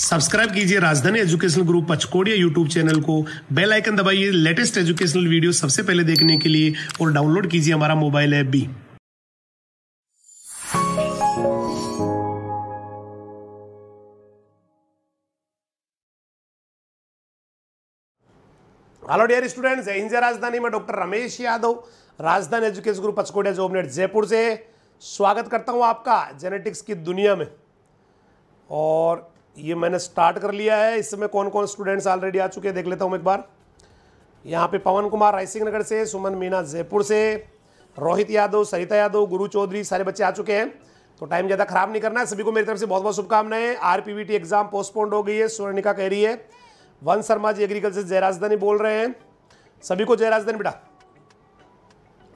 Subscribe कीजिए Rajdhani educational group Pachkodiya YouTube channel को bell icon दबाइए लेटेस्ट एजुकेशनल वीडियो सबसे पहले देखने के लिए और डाउनलोड कीजिए हमारा मोबाइल ऐप भी हेलो डियर स्टूडेंट्स जय हिंद जय राजधानी में doctor Ramesh Yadav Rajdhani education group Pachkodiya Jobner Jaipur से स्वागत करता हूं आपका जेनेटिक्स की दुनिया में और ये मैंने स्टार्ट कर लिया है इस समय कौन कौन स्टूडेंट्स ऑलरेडी आ चुके हैं देख लेता हूँ एक बार यहाँ पे पवन कुमार रायसिंह नगर से सुमन मीना जयपुर से रोहित यादव सरिता यादव गुरु चौधरी सारे बच्चे आ चुके हैं तो टाइम ज़्यादा खराब नहीं करना है सभी को मेरी तरफ से बहुत बहुत शुभकामनाएं आर पी एग्जाम पोस्टपोन्ड हो गई है स्वर्णिका कह रही है वन शर्मा जी एग्रीकल्चर जयराजधानी बोल रहे हैं सभी को जयराजधानी बेटा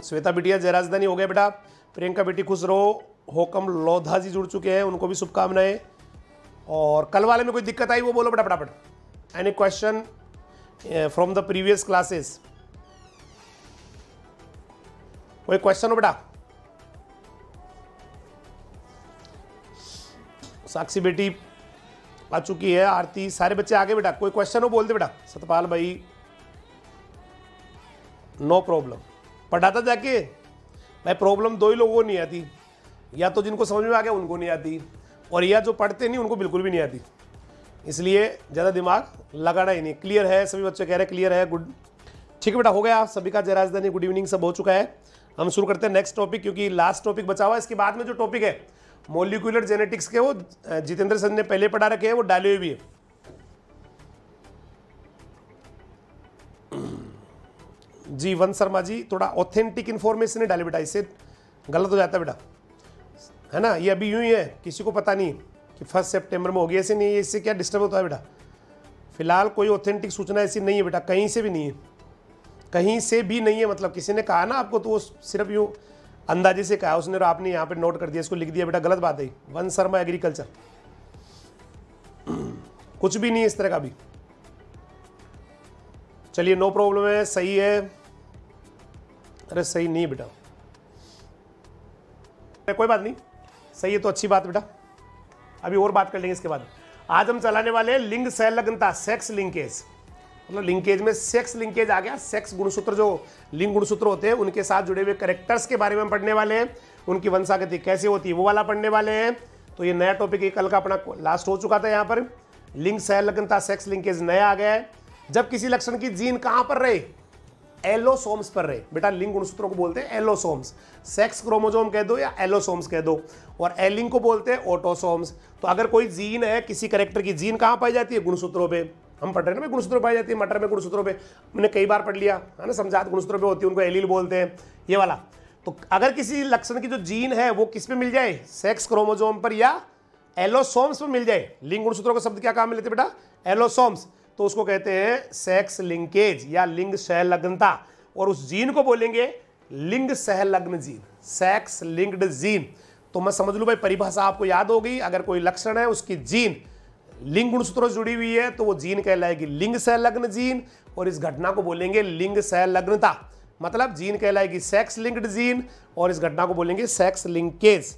श्वेता बिटिया जयराजधानी हो गया बेटा प्रियंका बेटी खुश रहो होकम लोधा जी जुड़ चुके हैं उनको भी शुभकामनाएं और कल वाले में कोई दिक्कत आई वो बोलो बड़ा फटाफट any question from the previous classes कोई क्वेश्चन हो बेटा साक्षी बेटी आ चुकी है आरती सारे बच्चे आगे बेटा कोई क्वेश्चन हो बोल दे बेटा सतपाल भाई नो प्रॉब्लम पढ़ाता जाके भाई प्रॉब्लम दो ही लोगों को नहीं आती या तो जिनको समझ में आ गया उनको नहीं आती और यह जो पढ़ते नहीं उनको बिल्कुल भी नहीं आती इसलिए ज़्यादा दिमाग लगाना ही नहीं क्लियर है सभी बच्चे कह रहे हैं क्लियर है गुड ठीक है बेटा हो गया आप सभी का जय राजधानी गुड इवनिंग सब हो चुका है हम शुरू करते हैं नेक्स्ट टॉपिक क्योंकि लास्ट टॉपिक बचा हुआ है इसके बाद में जो टॉपिक है मोलिकुलर जेनेटिक्स के वो जितेंद्र सर ने पहले पढ़ा रखे हैं वो डाले हुए भी है जी वन शर्मा जी थोड़ा ऑथेंटिक इन्फॉर्मेशन है डाले बेटा इससे गलत हो जाता है बेटा है ना ये अभी यूं ही है किसी को पता नहीं कि फर्स्ट सेप्टेम्बर में होगी ऐसे नहीं है इससे क्या डिस्टर्ब होता है बेटा फिलहाल कोई ऑथेंटिक सूचना ऐसी नहीं है बेटा कहीं से भी नहीं है कहीं से भी नहीं है मतलब किसी ने कहा ना आपको तो वो सिर्फ यूँ अंदाजे से कहा उसने और तो आपने यहाँ पे नोट कर दिया इसको लिख दिया बेटा गलत बात है वन शर्मा एग्रीकल्चर कुछ भी नहीं है इस तरह का भी चलिए नो प्रॉब्लम है सही है अरे सही नहीं बेटा कोई बात नहीं सही है तो अच्छी बात बेटा अभी और बात कर लेंगे इसके बाद आज हम चलाने वाले हैं लिंग संलग्नता सेक्स लिंकेज मतलब लिंकेज में सेक्स लिंकेज आ गया सेक्स गुणसूत्र जो लिंग गुणसूत्र होते हैं उनके साथ जुड़े हुए करेक्टर्स के बारे में पढ़ने वाले हैं उनकी वंशागति कैसे होती है वो वाला पढ़ने वाले हैं तो ये नया टॉपिक कल का अपना लास्ट हो चुका था यहाँ पर लिंग संलग्नता सेक्स लिंकेज नया आ गया है जब किसी लक्षण की जीन कहाँ पर रहे एलोसोम्स पर रहे बेटा लिंग गुणसूत्रों को बोलते हैं एलोसोम्स सेक्स क्रोमोजोम कह दो या एलोसोम्स कह दो और एलिंग को बोलते हैं ऑटोसोम्स तो अगर कोई जीन है किसी करेक्टर की जीन कहाँ पाई जाती है गुणसूत्रों पर हम पढ़ रहे हैं ना गुणसूत्रों पाई जाती है मटर में गुणसूत्रों पर हमने कई बार पढ़ लिया है ना समझात गुणसूत्रों पर होती है उनको एलिल बोलते हैं ये वाला तो अगर किसी लक्षण की जो जीन है वो किस पे मिल जाए सेक्स क्रोमोजोम पर या एलोसोम्स पर मिल जाए लिंग गुणसूत्रों का शब्द क्या काम में लेते बेटा एलोसोम्स तो उसको कहते हैं सेक्स लिंकेज या लिंग सहलग्नता और उस जीन को बोलेंगे लिंग सहलग्न जीन सेक्स लिंक्ड जीन तो मैं समझ लूँ भाई परिभाषा आपको याद हो गई अगर कोई लक्षण है उसकी जीन लिंग गुणसूत्रों से जुड़ी हुई है तो वो जीन कहलाएगी लिंग सहलग्न जीन और इस घटना को बोलेंगे लिंग सहलग्नता मतलब जीन कहलाएगी सेक्स लिंक्ड जीन और इस घटना को बोलेंगे सेक्स लिंकेज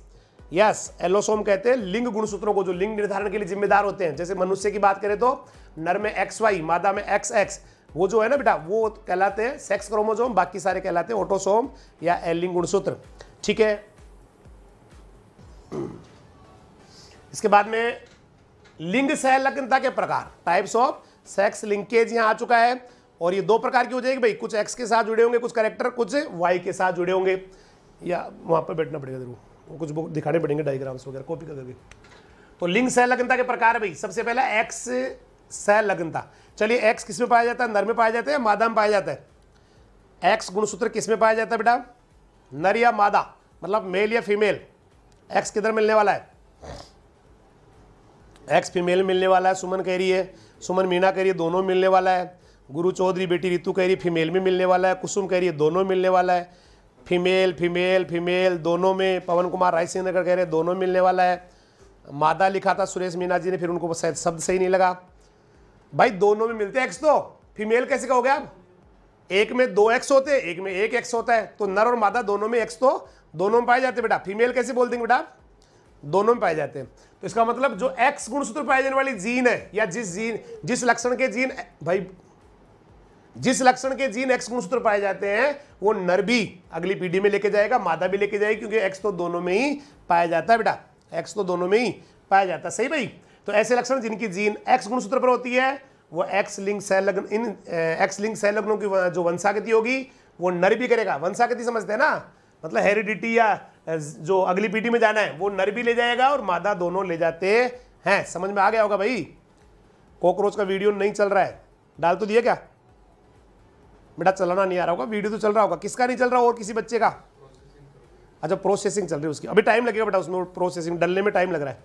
यस एलोसोम कहते हैं लिंग गुणसूत्रों को जो लिंग निर्धारण के लिए जिम्मेदार होते हैं जैसे मनुष्य की बात करें तो नर में एक्स वाई मादा में एक्स एक्स वो जो है ना बेटा वो कहलाते हैं सेक्स क्रोमोजोम बाकी सारे कहलाते हैं ऑटोसोम या एलिंग गुणसूत्र ठीक है इसके बाद में लिंग सहलग्नता के प्रकार टाइप्स ऑफ सेक्स लिंकेज यहां आ चुका है और ये दो प्रकार की हो जाएगी भाई कुछ एक्स के साथ जुड़े होंगे कुछ करेक्टर कुछ वाई के साथ जुड़े होंगे या वहां पर बैठना पड़ेगा जरूर वो कुछ बुक दिखाने पड़ेंगे डायग्राम्स वगैरह कॉपी करके तो लिंग सह लग्नता के प्रकार भाई सबसे पहला एक्स सह लग्नता चलिए एक्स किस में पाया जाता है नर में पाया जाता है मादा में पाया जाता है एक्स गुणसूत्र किस में पाया जाता है बेटा नर या मादा मतलब मेल या फीमेल एक्स किधर मिलने वाला है एक्स फीमेल मिलने वाला है सुमन कह रही है सुमन मीना कह रही है दोनों मिलने वाला है गुरु चौधरी बेटी रितु कह रही है फीमेल में मिलने वाला है कुसुम कह रही है दोनों मिलने वाला है फीमेल फीमेल फीमेल दोनों में पवन कुमार राय सिंह कह रहे दोनों मिलने वाला है मादा लिखा था सुरेश मीना जी ने फिर उनको शायद शब्द सही नहीं लगा भाई दोनों में मिलते हैं एक्स तो फीमेल कैसे कहोगे आप एक में दो एक्स होते हैं एक में एक एक्स होता है तो नर और मादा दोनों में एक्स तो दोनों में पाए जाते हैं बेटा फीमेल कैसे बोल देंगे बेटा आप दोनों में पाए जाते हैं तो इसका मतलब जो एक्स गुणसूत्र पाए जाने वाली जीन है या जिस जीन जिस लक्षण के जीन भाई जिस लक्षण के जीन एक्स गुणसूत्र पाए जाते हैं वो नर भी अगली पीढ़ी में लेके जाएगा मादा भी लेके जाएगी क्योंकि एक्स तो दोनों में ही पाया जाता है बेटा एक्स तो दोनों में ही पाया जाता है सही भाई तो ऐसे लक्षण जिनकी जीन एक्स गुणसूत्र पर होती है वो एक्स लिंग सहलग्न इन एक्स लिंग सहलग्नों की जो वंशागति होगी वो नर भी करेगा वंशागति समझते हैं ना मतलब हेरिडिटी या जो अगली पीढ़ी में जाना है वो नर भी ले जाएगा और मादा दोनों ले जाते हैं समझ में आ गया होगा भाई कॉकरोच का वीडियो नहीं चल रहा है डाल तो दिया क्या बेटा चलाना नहीं आ रहा होगा वीडियो तो चल रहा होगा किसका नहीं चल रहा और किसी बच्चे का अच्छा प्रोसेसिंग चल रही है उसकी अभी टाइम लगेगा बेटा उसमें प्रोसेसिंग डलने में टाइम लग रहा है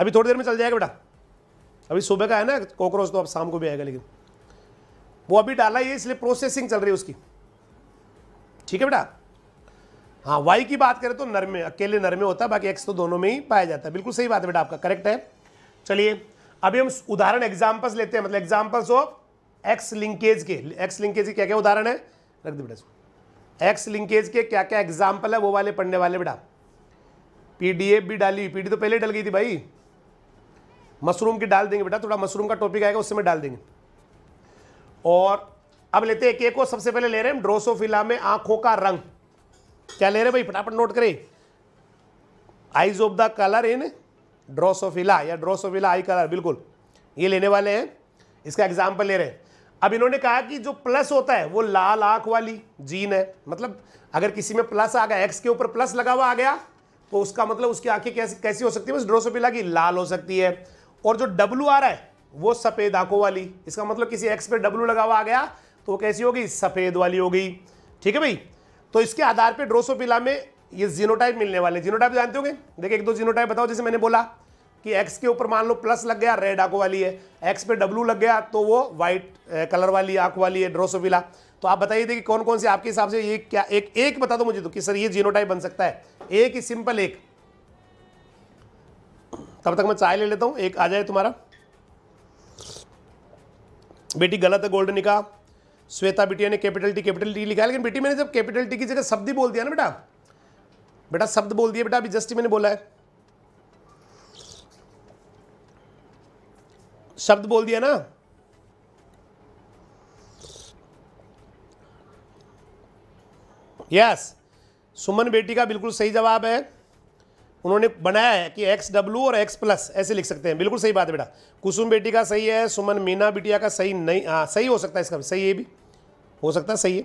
अभी थोड़ी देर में चल जाएगा बेटा अभी सुबह का है ना कॉकरोच तो अब शाम को भी आएगा लेकिन वो अभी डाला ही है इसलिए प्रोसेसिंग चल रही है उसकी ठीक है बेटा हाँ वाई की बात करें तो नर में अकेले नर में होता है बाकी एक्स तो दोनों में ही पाया जाता है बिल्कुल सही बात है बेटा आपका करेक्ट है चलिए अभी हम उदाहरण एग्जाम्पल्स लेते हैं मतलब एग्जाम्पल्स ऑफ एक्स लिंकेज के एक्स लिंकेज के क्या क्या उदाहरण है रख दे बेटा एक्स लिंकेज के क्या क्या एग्जाम्पल है वो वाले पढ़ने वाले बेटा पीडीएफ भी डाली पीडी तो पहले डल गई थी भाई मशरूम की डाल देंगे बेटा थोड़ा मशरूम का टॉपिक आएगा उस समय डाल देंगे और अब लेते हैं एक को सबसे पहले ले रहे हैं ड्रोसोफिला में आंखों का रंग क्या ले रहे हैं भाई फटाफट नोट करें eyes of the colour in Drosophila या ड्रोसोफिला आई कलर बिल्कुल ये लेने वाले हैं इसका एग्जाम्पल ले रहे हैं अब इन्होंने कहा कि जो प्लस होता है वो लाल आंख वाली जीन है मतलब अगर किसी में प्लस आ गया एक्स के ऊपर प्लस लगा हुआ आ गया तो उसका मतलब उसकी आंखें कैसी कैसी हो सकती है बस ड्रोसोफिला की लाल हो सकती है और जो डब्लू आ रहा है वो सफ़ेद आंखों वाली इसका मतलब किसी एक्स पे डब्लू लगा हुआ आ गया तो वो कैसी होगी सफ़ेद वाली हो गई ठीक है भाई तो इसके आधार पर ड्रोसोपिला में ये जीनोटाइप मिलने वाले जीनोटाइप जानते होंगे देखिए एक दो जीनोटाइप बताओ जैसे मैंने बोला कि एक्स के ऊपर मान लो प्लस लग गया रेड आंख वाली है एक्स पे डब्लू लग गया तो वो व्हाइट कलर eh, वाली आंख वाली है ड्रोसोविला तो आप बताइए कि कौन कौन से आपके हिसाब से ये क्या एक एक बता दो मुझे तो कि सर ये जीनोटाइप बन सकता है एक ही सिंपल एक तब तक मैं चाय ले लेता हूं एक आ जाए तुम्हारा बेटी गलत है गोल्ड निका श्वेता बेटिया ने कैपिटल टी कैपिटल टी लिखा लेकिन बेटी मैंने जब कैपिटल टी की जगह शब्द ही बोल दिया ना बेटा बेटा शब्द बोल दिया बेटा अभी जस्ट ही मैंने बोला है शब्द बोल दिया ना यस yes. सुमन बेटी का बिल्कुल सही जवाब है उन्होंने बनाया है कि एक्स डब्ल्यू और एक्स प्लस ऐसे लिख सकते हैं बिल्कुल सही बात है बेटा कुसुम बेटी का सही है सुमन मीना बिटिया का सही नहीं हाँ सही हो सकता है इसका सही है भी हो सकता है सही है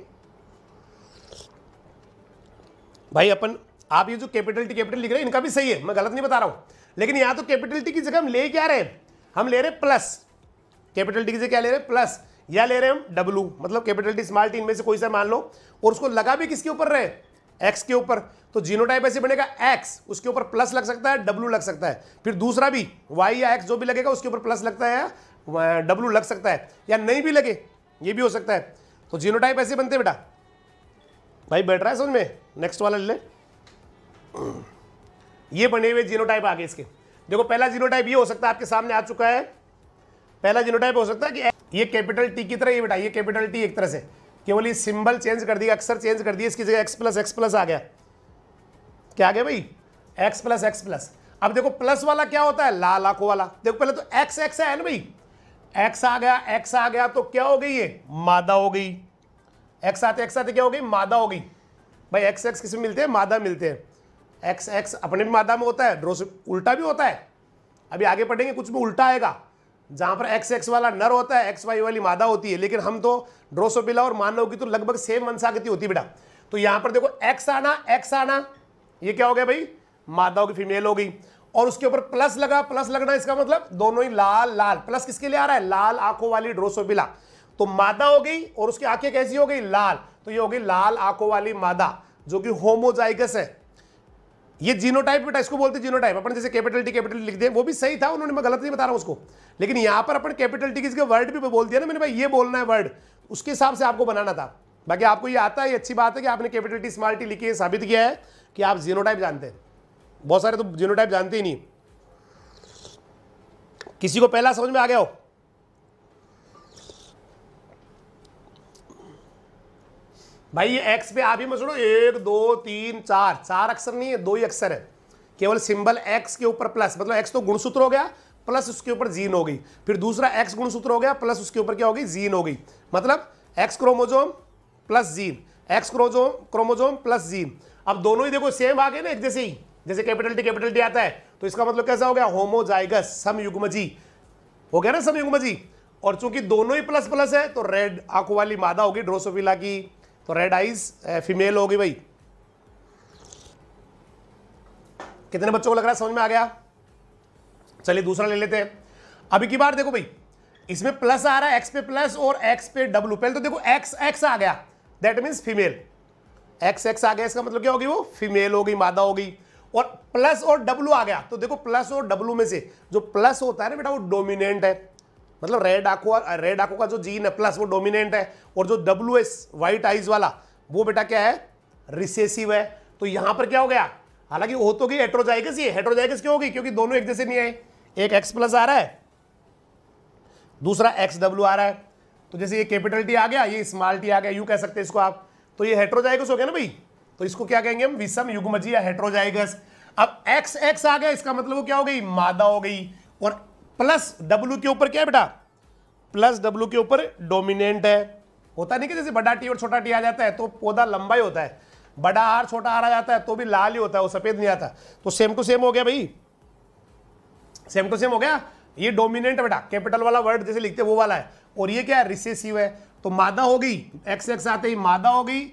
भाई अपन आप ये जो कैपिटल टी कैपिटल लिख रहे हैं इनका भी सही है मैं गलत नहीं बता रहा हूँ लेकिन यहाँ तो कैपिटल टी की जगह हम ले क्या रहे हैं हम ले रहे प्लस कैपिटल टी से क्या ले रहे प्लस या ले रहे हम डब्लू मतलब कैपिटल डी स्मॉल टी इनमें से कोई सा मान लो और उसको लगा भी किसके ऊपर रहे एक्स के ऊपर तो जीनोटाइप ऐसे बनेगा एक्स उसके ऊपर प्लस लग सकता है डब्लू लग सकता है फिर दूसरा भी वाई या एक्स जो भी लगेगा उसके ऊपर प्लस लगता है या डब्लू लग सकता है या नहीं भी लगे ये भी हो सकता है तो जीनोटाइप ऐसे बनते बेटा भाई बैठ रहा है समझ में नेक्स्ट वाला ले ये बने हुए जीनोटाइप आगे इसके देखो पहला जीरो टाइप ये हो सकता है आपके सामने आ चुका है पहला जीरो टाइप हो सकता है कि ये कैपिटल टी की तरह ये बेटा ये कैपिटल टी एक तरह से केवल ये सिंबल चेंज कर दिया अक्सर चेंज कर दिया इसकी जगह एक्स प्लस एक्स प्लस आ गया क्या आ गया भाई एक्स प्लस एक्स प्लस अब देखो प्लस वाला क्या होता है ला लाखों वाला देखो पहले तो एक्स एक्स है ना भाई एक्स आ गया एक्स आ गया तो क्या हो गई ये मादा हो गई एक्स आते एक्स आते क्या हो गई मादा हो गई भाई एक्स एक्स किसमें मिलते हैं मादा मिलते हैं एक्स एक्स अपने भी मादा में होता है ड्रोस उल्टा भी होता है अभी आगे पढ़ेंगे कुछ भी उल्टा आएगा जहाँ पर एक्स एक्स वाला नर होता है एक्स वाई वाली मादा होती है लेकिन हम तो ड्रोसोपिला और मानव की तो लगभग सेम वंशागति होती बेटा तो यहाँ पर देखो एक्स आना एक्स आना ये क्या हो गया भाई मादा की फीमेल गई और उसके ऊपर प्लस लगा प्लस लगना इसका मतलब दोनों ही लाल लाल प्लस किसके लिए आ रहा है लाल आंखों वाली ड्रोसोपिला तो मादा हो गई और उसकी आंखें कैसी हो गई लाल तो ये हो गई लाल आंखों वाली मादा जो कि होमोजाइगस है ये जीनोटाइप बेटा इसको बोलते जीनोटाइप अपन जैसे कैपिटल टी कैपिटल लिख दे वो भी सही था उन्होंने मैं गलत नहीं बता रहा हूँ उसको लेकिन यहाँ पर अपन कैपिटल टी किसके वर्ड भी बोल दिया ना मैंने भाई ये बोलना है वर्ड उसके हिसाब से आपको बनाना था बाकी आपको ये आता है ये अच्छी बात है कि आपने कैपिटल टी स्मॉल टी लिखी है साबित किया है कि आप जीनोटाइप जानते हैं बहुत सारे तो जीनोटाइप जानते ही नहीं किसी को पहला समझ में आ गया हो भाई ये एक्स पे आप ही मत छोड़ो एक दो तीन चार चार अक्षर नहीं है दो ही अक्षर है केवल सिंबल एक्स के ऊपर प्लस मतलब एक्स तो गुणसूत्र हो गया प्लस उसके ऊपर जीन हो गई फिर दूसरा एक्स गुणसूत्र हो गया प्लस उसके ऊपर क्या हो गई जीन हो गई मतलब X chromosome plus gene X chromosome chromosome plus gene अब दोनों ही देखो सेम आ गए ना एक जैसे ही जैसे कैपिटल टी कैपिटल टी आता है तो इसका मतलब कैसा हो गया होमोजाइगस समयुग्मजी हो गया ना समयुग्मजी और चूंकि दोनों ही प्लस प्लस है तो रेड आंखों वाली मादा होगी ड्रोसोफिला की तो रेड आइज फीमेल होगी भाई कितने बच्चों को लग रहा है समझ में आ गया चलिए दूसरा ले लेते हैं अभी की बार देखो भाई इसमें प्लस आ रहा है एक्स पे प्लस और एक्स पे डब्लू पहले तो देखो एक्स एक्स आ गया that mean female X X आ गया इसका मतलब क्या होगी वो फीमेल होगी मादा होगी और प्लस और डब्लू आ गया तो देखो प्लस और डब्लू में से जो प्लस होता है ना बेटा वो डोमिनेंट है मतलब रेड आंखों रेड आंखों का जो जीन है प्लस वो डोमिनेंट है और जो डब्ल्यू एस व्हाइट आइज वाला वो बेटा क्या है रिसेसिव है तो यहां पर क्या हो गया हालांकि वो तो गई हेट्रोजाइगस ये हेट्रोजाइगस क्यों होगी क्योंकि दोनों एक जैसे नहीं आए एक एक्स प्लस आ रहा है दूसरा एक्स डब्ल्यू आ रहा है तो जैसे ये कैपिटल टी आ गया ये स्मॉल टी आ गया यू कह सकते हैं इसको आप तो ये हेट्रोजाइगस हो गया ना भाई तो इसको क्या कहेंगे हम विषम युग्मजी या हेट्रोजाइगस अब एक्स एक्स आ गया इसका मतलब वो क्या हो गई मादा हो गई और प्लस डब्ल्यू के ऊपर क्या है बेटा प्लस डब्ल्यू के ऊपर डोमिनेंट है होता नहीं कि जैसे बड़ा टी और छोटा टी आ जाता है तो पौधा लंबा ही होता है बड़ा आर छोटा आर आ जाता है तो भी लाल ही होता है वो सफेद नहीं आता तो सेम टू सेम हो गया भाई सेम टू सेम हो गया ये डोमिनेंट बेटा कैपिटल वाला वर्ड जैसे लिखते वो वाला है और ये क्या है रिसेसिव है तो मादा हो गई एक्स एक्स आते ही मादा हो गई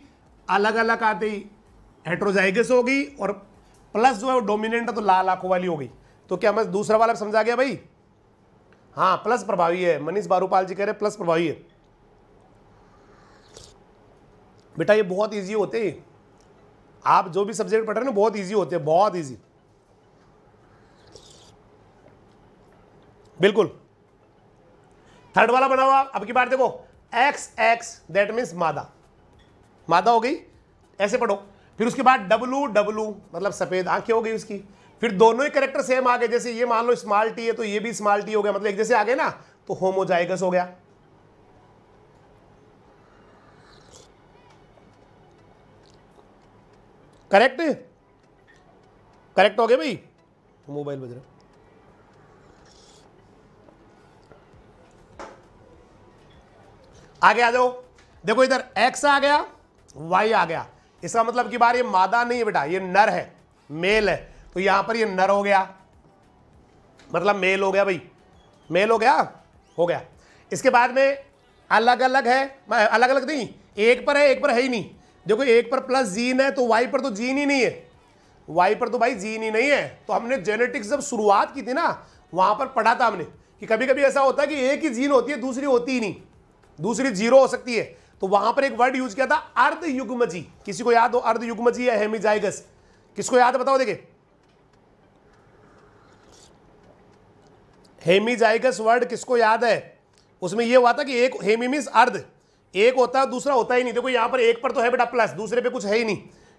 अलग अलग आते ही हेट्रोजाइगस हो गई और प्लस जो है वो डोमिनेंट है तो लाल आंखों वाली हो गई तो क्या मैं दूसरा वाला समझा गया भाई हाँ प्लस प्रभावी है मनीष बारूपाल जी कह रहे प्लस प्रभावी है बेटा ये बहुत ईजी होते हैं आप जो भी सब्जेक्ट पढ़ रहे हैं ना बहुत ईजी होते हैं बहुत इजी बिल्कुल थर्ड वाला बना हुआ अब की बार देखो एक्स एक्स दैट मीन्स मादा मादा हो गई ऐसे पढ़ो फिर उसके बाद डब्लू डब्लू मतलब सफ़ेद आंखें हो गई उसकी फिर दोनों ही करेक्टर सेम आ गए जैसे ये मान लो स्मॉल टी है तो ये भी स्मॉल टी हो गया मतलब एक जैसे आ गए ना तो होमोजाइगस हो गया करेक्ट करेक्ट हो गया भाई मोबाइल तो बज रहा आगे आ जाओ देखो इधर एक्स आ गया वाई आ गया इसका मतलब कि बार ये मादा नहीं है बेटा ये नर है मेल है तो यहां पर ये नर हो गया मतलब मेल हो गया भाई मेल हो गया हो गया इसके बाद में अलग अलग है अलग अलग नहीं एक पर है एक पर है ही नहीं देखो एक पर प्लस जीन है तो वाई पर तो जीन ही नहीं है वाई पर तो भाई जीन ही नहीं है तो हमने जेनेटिक्स जब शुरुआत की थी ना वहां पर पढ़ा था हमने कि कभी कभी ऐसा होता है कि एक ही जीन होती है दूसरी होती ही नहीं दूसरी जीरो हो सकती है तो वहां पर एक वर्ड यूज किया था अर्ध किसी को याद हो अर्धयुग्मजी या हेमिजाइगस किसको याद बताओ देखिए हेमीजाइगस वर्ड किसको याद है उसमें यह हुआ था कि एक हेमी मीन्स अर्ध एक होता है दूसरा होता ही नहीं देखो यहाँ पर एक पर तो है बेटा प्लस दूसरे पे कुछ है ही नहीं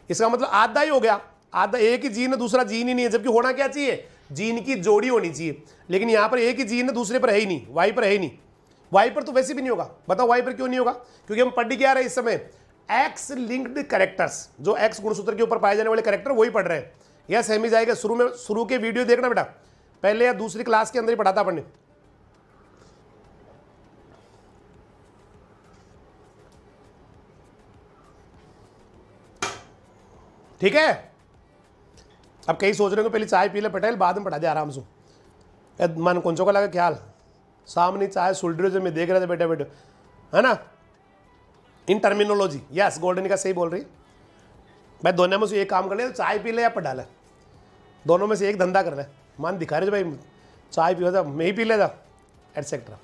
इसका मतलब आधा ही हो गया आधा एक ही जीन है दूसरा जीन ही नहीं है जबकि होना क्या चाहिए जीन की जोड़ी होनी चाहिए लेकिन यहाँ पर एक ही जीन है दूसरे पर है ही नहीं वाई पर है ही नहीं वाई पर तो वैसे भी नहीं होगा बताओ वाई पर क्यों नहीं होगा क्योंकि हम पढ़ क्या रहे इस समय एक्स लिंक्ड करेक्टर्स जो एक्स गुणसूत्र के ऊपर पाए जाने वाले करेक्टर वही पढ़ रहे हैं यह सहमी जाएगा शुरू में शुरू के वीडियो देखना बेटा पहले या दूसरी क्लास के अंदर ही पढ़ाता पढ़ने ठीक है अब कई सोच रहे हो पहले चाय पी ले पटेल बाद में पढ़ा दे आराम से मन कुंचो का लगा ख्याल सामने चाय सुल्डरों जो मैं देख रहे थे बैठे बैठे है ना इन टर्मिनोलॉजी यस गोल्डन का सही बोल रही भाई दोनों में से एक काम कर ले चाय पी ले या पढ़ा ले दोनों में से एक धंधा कर ले मान दिखा रहे भाई चाय पी था मैं ही पी लेता एटसेट्रा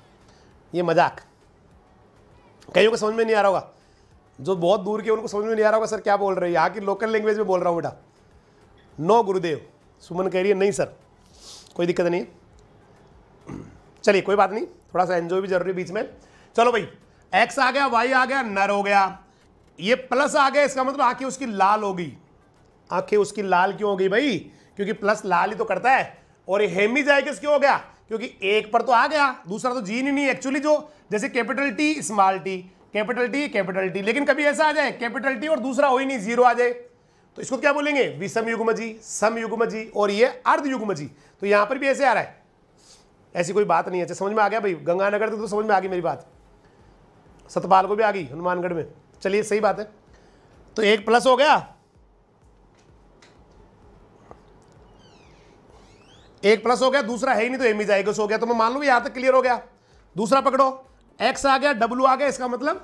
ये मजाक कईयों को समझ में नहीं आ रहा होगा जो बहुत दूर के उनको समझ में नहीं आ रहा होगा सर क्या बोल रहे हैं यहाँ की लोकल लैंग्वेज में बोल रहा हूँ बेटा नो गुरुदेव सुमन कह रही है नहीं सर कोई दिक्कत नहीं चलिए कोई बात नहीं थोड़ा सा एंजॉय भी जरूरी बीच में चलो भाई एक्स आ गया वाई आ गया नर हो गया ये प्लस आ गया इसका मतलब आंखें उसकी लाल हो गई आंखें उसकी लाल क्यों हो गई भाई क्योंकि प्लस लाल ही तो करता है और ये हेमीजाइगस क्यों हो गया क्योंकि एक पर तो आ गया दूसरा तो जीन ही नहीं एक्चुअली जो जैसे capital T small T capital T capital T लेकिन कभी ऐसा आ जाए कैपिटल टी और दूसरा हो ही नहीं जीरो आ जाए तो इसको क्या बोलेंगे विषम युग्म जी सम युग्म जी और ये अर्ध युग्म जी तो यहां पर भी ऐसे आ रहा है ऐसी कोई बात नहीं है अच्छा समझ में आ गया भाई गंगानगर तो समझ में आ गई मेरी बात सतपाल को भी आ गई हनुमानगढ़ में चलिए सही बात है तो एक प्लस हो गया एक प्लस हो गया दूसरा है ही नहीं तो एम e जाएगा हो गया तो मैं मान लू यहां तक क्लियर हो गया दूसरा पकड़ो एक्स आ गया डब्लू आ गया इसका मतलब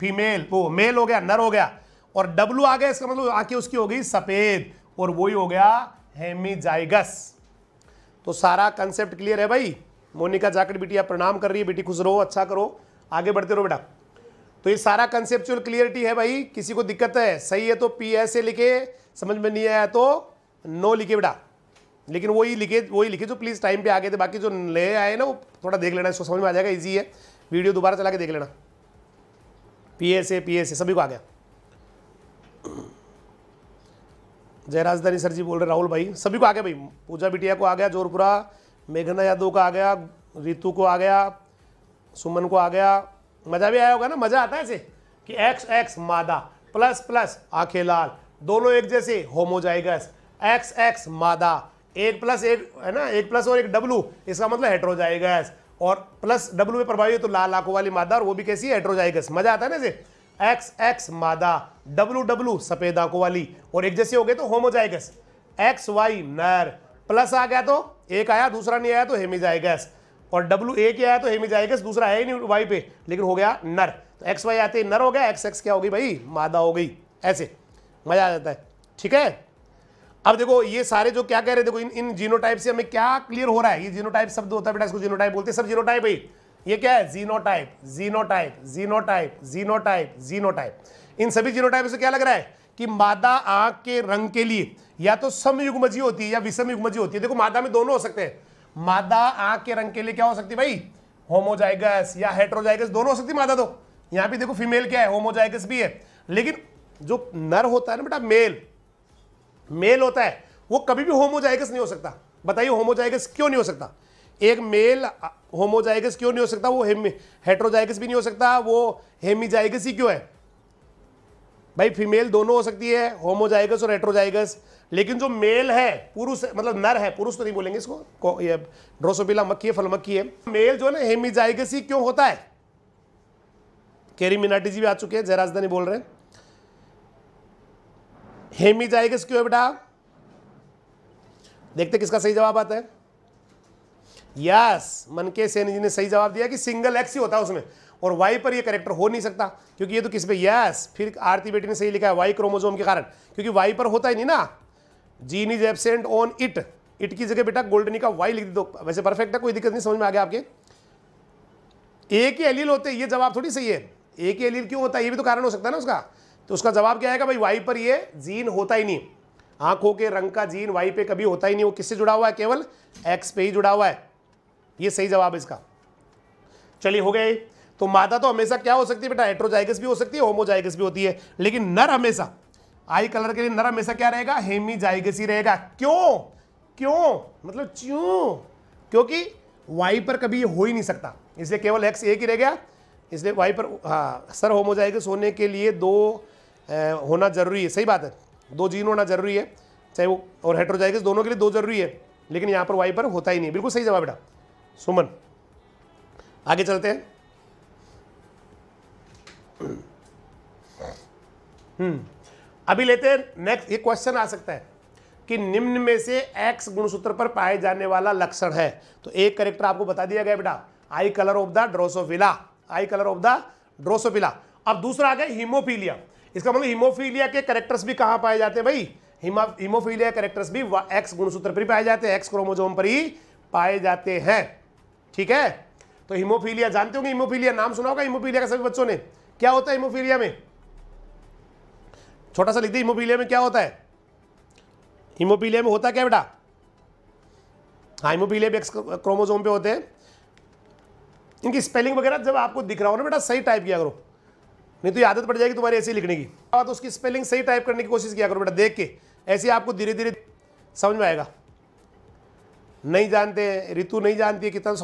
फीमेल वो मेल हो गया नर हो गया और डब्लू आ गया इसका मतलब आके उसकी हो गई सफेद और वो ही हो गया हेमीजाइगस तो सारा कंसेप्ट क्लियर है भाई मोनिका जाकर बिटिया प्रणाम कर रही है बेटी खुश रहो अच्छा करो आगे बढ़ते रहो बेटा तो ये सारा कंसेप्चुअल क्लियरिटी है भाई किसी को दिक्कत है सही है तो पी ऐसे लिखे समझ में नहीं आया तो नो लिखे बेटा लेकिन वही लिखे वही लिखे जो प्लीज़ टाइम पे आ गए थे बाकी जो ले आए ना वो थोड़ा देख लेना इसको समझ में आ जाएगा ईजी है वीडियो दोबारा चला के देख लेना P S A P S A सभी को आ गया राजधानी सर जी बोल रहे राहुल भाई सभी को आ गया भाई पूजा बिटिया को आ गया जोरपुरा मेघना यादव का आ गया रितु को आ गया सुमन को आ गया मज़ा भी आया होगा ना मज़ा आता है ऐसे कि एक्स एक्स मादा प्लस प्लस आखे लाल दोनों एक जैसे होमोजाइगस एक्स एक्स मादा एक प्लस एक है ना एक प्लस और एक डब्लू इसका मतलब हेट्रोजाइगस और प्लस डब्लू में प्रभावी है तो लाल आंखों वाली मादा और वो भी कैसी हेट्रोजाइगस मजा आता है ना इसे एक्स एक्स मादा डब्लू डब्लू सफेद आंखों वाली और एक जैसे हो गए तो होमोजाइगस एक्स वाई नर प्लस आ गया तो एक आया दूसरा नहीं आया तो हेमिजाइगस और डब्लू ए के आया तो हेमिजाइगस दूसरा है ही नहीं वाई पे लेकिन हो गया नर तो एक्स वाई आते नर हो गया एक्स एक्स क्या होगी भाई मादा हो गई ऐसे मजा आ जाता है ठीक है अब देखो ये सारे जो क्या कह रहे हैं देखो इन इन जीनोटाइप से हमें क्या क्लियर हो रहा है ये जीनोटाइप शब्द होता है बेटा इसको जीनोटाइप बोलते हैं सब जीनोटाइप है ये क्या है genotype genotype genotype genotype genotype इन सभी जीनोटाइप से क्या लग रहा है कि मादा आंख के रंग के लिए या तो समयुग्मजी होती है या विषम होती है देखो मादा में दोनों हो सकते हैं मादा आंख के रंग के लिए क्या हो सकती है भाई होमोजाइगस या हेट्रोजाइगस दोनों हो सकती मादा तो यहां भी देखो फीमेल क्या है होमोजाइगस भी है लेकिन जो नर होता है ना बेटा मेल मेल होता है वो कभी भी होमोजाइगस नहीं हो सकता बताइए होमोजाइगस क्यों नहीं हो सकता एक मेल होमोजाइगस क्यों नहीं हो सकता वो हेट्रोजाइगस भी नहीं हो सकता वो हेमीजाइगस ही क्यों है भाई फीमेल दोनों हो सकती है होमोजाइगस और हेट्रोजाइगस लेकिन जो मेल है पुरुष मतलब नर है पुरुष तो नहीं बोलेंगे इसको ये ड्रोसोपिला मक्खी है फलमक्खी है मेल जो है ना हेमीजाइगस ही क्यों होता है केरी मिनाटी जी भी आ चुके हैं जयराजदानी बोल रहे हैं हेमी जाएगा इसके बेटा देखते किसका सही जवाब आता है यस मनके मन के सेन जी ने सही जवाब दिया कि सिंगल एक्स ही होता है उसमें और वाई पर ये करेक्टर हो नहीं सकता क्योंकि ये तो किस पे यस फिर आरती बेटी ने सही लिखा है वाई क्रोमोजोम के कारण क्योंकि वाई पर होता ही नहीं ना gene is absent on it it की जगह बेटा गोल्डनी का वाई लिख दो वैसे परफेक्ट है कोई दिक्कत नहीं समझ में आ गया आपके एक ही एलील होते ये जवाब थोड़ी सही है एक ही एलील क्यों होता है ये भी तो कारण हो सकता है ना उसका तो उसका जवाब क्या आएगा भाई वाई पर ये जीन होता ही नहीं आंखों के रंग का जीन वाई पे कभी होता ही नहीं वो किससे जुड़ा हुआ है केवल एक्स पे ही जुड़ा हुआ है ये सही जवाब इसका चलिए हो गए तो मादा तो हमेशा क्या हो सकती है बेटा हेट्रोजाइगस भी हो सकती है होमोजाइगस भी होती है लेकिन नर हमेशा आई कलर के लिए नर हमेशा क्या रहेगा हेमीजाइगस ही रहेगा क्यों क्यों मतलब क्यों क्योंकि वाई पर कभी हो ही नहीं सकता इसलिए केवल एक्स एक ही रह गया इसलिए वाई पर हाँ सर जाएगा सोने के लिए दो ए, होना जरूरी है सही बात है दो जीन होना जरूरी है चाहे वो और हेट्रोजाइगस दोनों के लिए दो जरूरी है लेकिन यहाँ पर वाई पर होता ही नहीं बिल्कुल सही जवाब बेटा सुमन आगे चलते हैं हम्म अभी लेते हैं नेक्स्ट ये क्वेश्चन आ सकता है कि निम्न में से एक्स गुणसूत्र पर पाए जाने वाला लक्षण है तो एक करेक्टर आपको बता दिया गया बेटा eye colour of the Drosophila eye colour of the Drosophila अब दूसरा आ गया हिमोफीलिया इसका मतलब हिमोफीलिया के करेक्टर्स भी कहाँ पाए जाते हैं भाई हिमोफीलिया करेक्टर्स भी एक्स गुणसूत्र पर पाए जाते हैं एक्स क्रोमोजोम पर ही पाए जाते हैं ठीक है तो हिमोफीलिया जानते होंगे हिमोफीलिया नाम सुना होगा हिमोफीलिया का सभी बच्चों ने क्या होता है हिमोफीलिया में छोटा सा लिख दिया हिमोफीलिया में क्या होता है हिमोफीलिया में होता क्या बेटा हाँ हिमोफीलिया भी एक्स क्रोमोजोम पे होते हैं इनकी स्पेलिंग वगैरह जब आपको दिख रहा हो ना बेटा सही टाइप किया करो नहीं तो ये आदत पड़ जाएगी तुम्हारी ऐसी लिखने की और हाँ, तो उसकी स्पेलिंग सही टाइप करने की कोशिश किया करो बेटा देख के ऐसे आपको धीरे धीरे समझ में आएगा नहीं जानते ऋतु नहीं जानती है कितना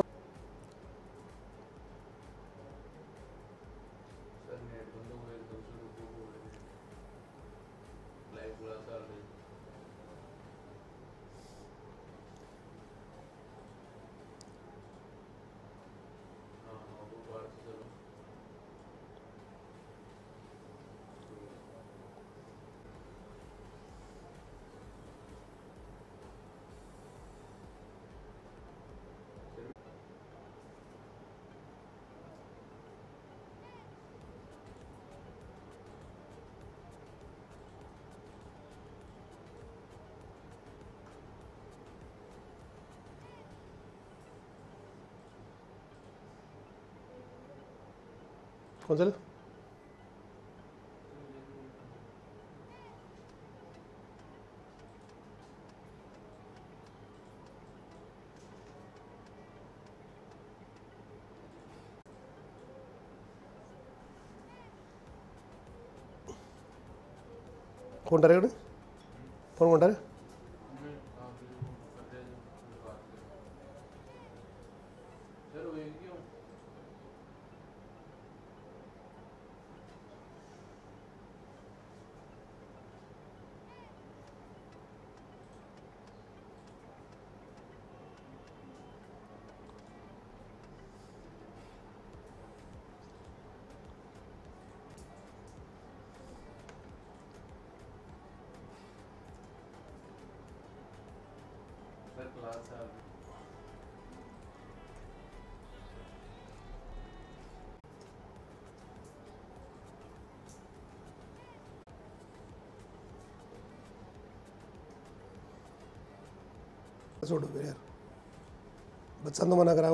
कौन सा కొంటారు ఇక్కడ ఫోన్ కొంటారు चंदू मना करा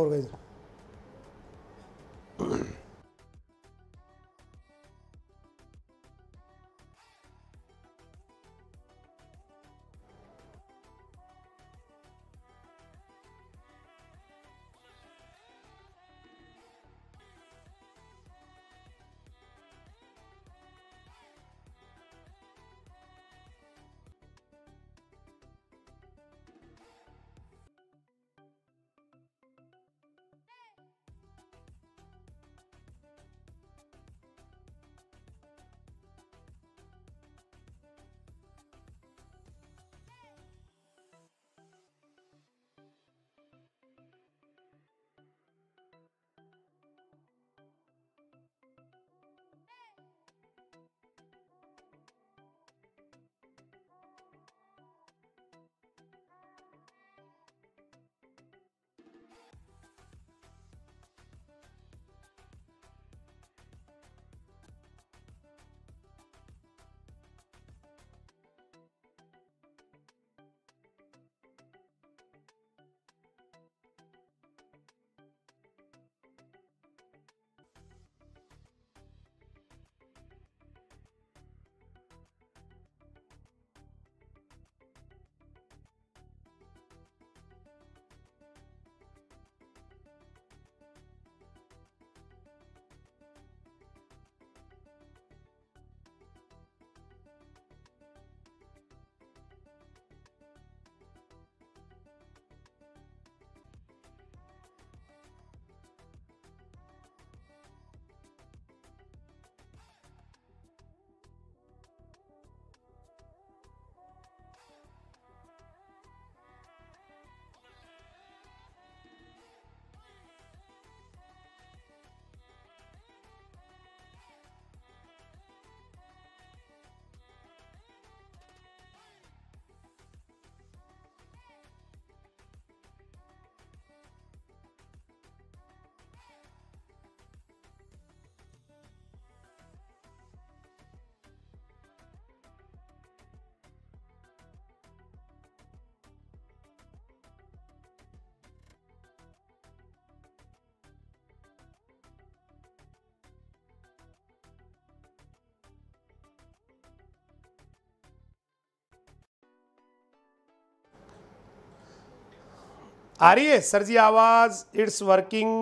आ रही है सर जी आवाज़ इट्स वर्किंग